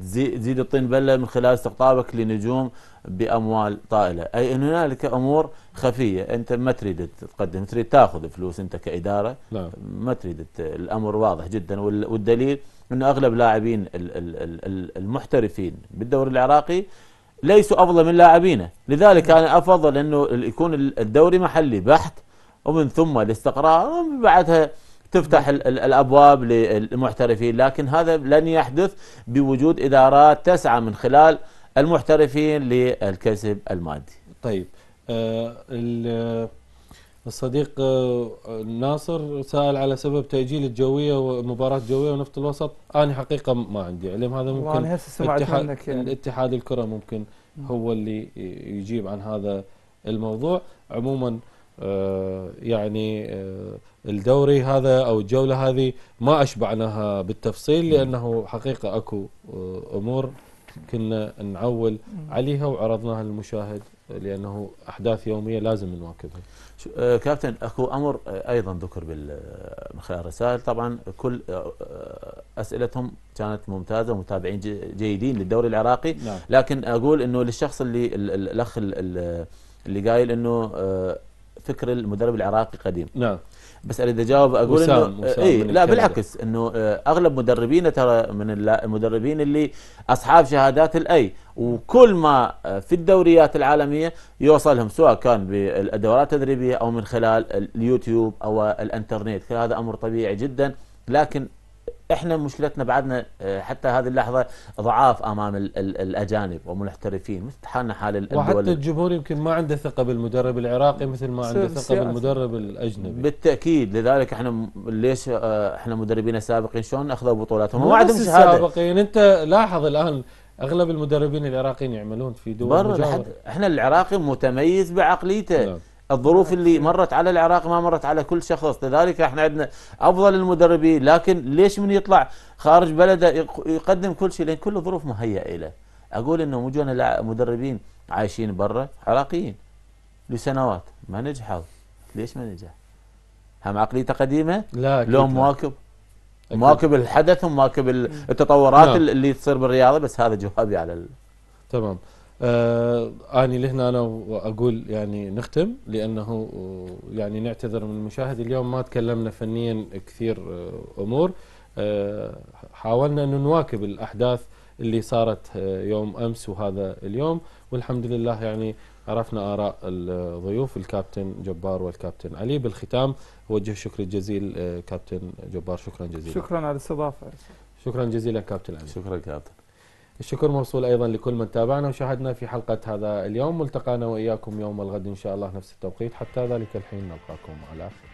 تزيد الطين بله من خلال استقطابك لنجوم باموال طائله، اي ان هنالك امور خفيه انت ما تريد تقدم تريد تاخذ فلوس انت كاداره نعم. ما تريد الامر واضح جدا والدليل انه اغلب لاعبين المحترفين بالدوري العراقي ليسوا أفضل من لاعبينه لذلك أنا أفضل أنه يكون الدوري محلي بحت ومن ثم الاستقرار ومن بعدها تفتح الأبواب للمحترفين لكن هذا لن يحدث بوجود إدارات تسعى من خلال المحترفين للكسب المادي طيب آه الصديق آه، ناصر سأل على سبب تأجيل الجوية ومباراة جوية ونفط الوسط أنا حقيقة ما عندي علم هذا ممكن اتحاد يعني. الاتحاد الكرة ممكن هو اللي يجيب عن هذا الموضوع عموما آه، يعني آه، الدوري هذا أو الجولة هذه ما أشبعناها بالتفصيل لأنه حقيقة أكو أمور كنا نعول عليها وعرضناها للمشاهد لأنه أحداث يومية لازم نواكبها آه، كابتن اكو امر آه، ايضا ذكر آه، من خلال الرسائل طبعا كل اسئلتهم كانت ممتازه ومتابعين جيدين للدوري العراقي نعم. لكن اقول انه للشخص اللي الاخ اللي قايل انه فكر المدرب العراقي قديم نعم بس اريد اجاوب اقول وسام انه وسام إيه لا بالعكس انه آه، اغلب مدربينا ترى من المدربين اللي اصحاب شهادات الاي وكل ما آه، في الدوريات العالميه يوصلهم سواء كان بالدورات التدريبيه او من خلال اليوتيوب او الانترنت هذا امر طبيعي جدا لكن احنا مشكلتنا بعدنا آه، حتى هذه اللحظه ضعاف امام الـ الـ الاجانب ومحترفين مثل حالنا حال الدول وحتى الجمهور يمكن ما عنده ثقه بالمدرب العراقي مثل ما عنده ثقه بالمدرب الاجنبي بالتاكيد لذلك احنا ليش آه، احنا مدربين سابقين شلون اخذوا بطولاتهم ما عندهم شهاده السابقين انت لاحظ الان اغلب المدربين العراقيين يعملون في دول برا احنا العراقي متميز بعقليته نعم. الظروف اللي مرت على العراق ما مرت على كل شخص لذلك احنا عندنا افضل المدربين لكن ليش من يطلع خارج بلده يقدم كل شيء لان كل الظروف مهيئه له اقول انه مجونا مدربين عايشين برا عراقيين لسنوات ما نجحوا ليش ما نجح هم عقليته قديمه لا لو مواكب مواكب الحدث ومواكب التطورات لا. نعم. اللي تصير بالرياضه بس هذا جوابي على ال... تمام آه اني لهنا انا واقول يعني نختم لانه آه، يعني نعتذر من المشاهد اليوم ما تكلمنا فنيا كثير آه، امور آه حاولنا ان نواكب الاحداث اللي صارت آه، يوم امس وهذا اليوم والحمد لله يعني عرفنا آراء الضيوف الكابتن جبار والكابتن علي بالختام أوجه الشكر الجزيل كابتن جبار شكرا جزيلا شكرا على الاستضافة شكرا جزيلا كابتن علي شكرا كابتن الشكر موصول أيضا لكل من تابعنا وشاهدنا في حلقة هذا اليوم ملتقانا وإياكم يوم الغد إن شاء الله نفس التوقيت حتى ذلك الحين نلقاكم على خير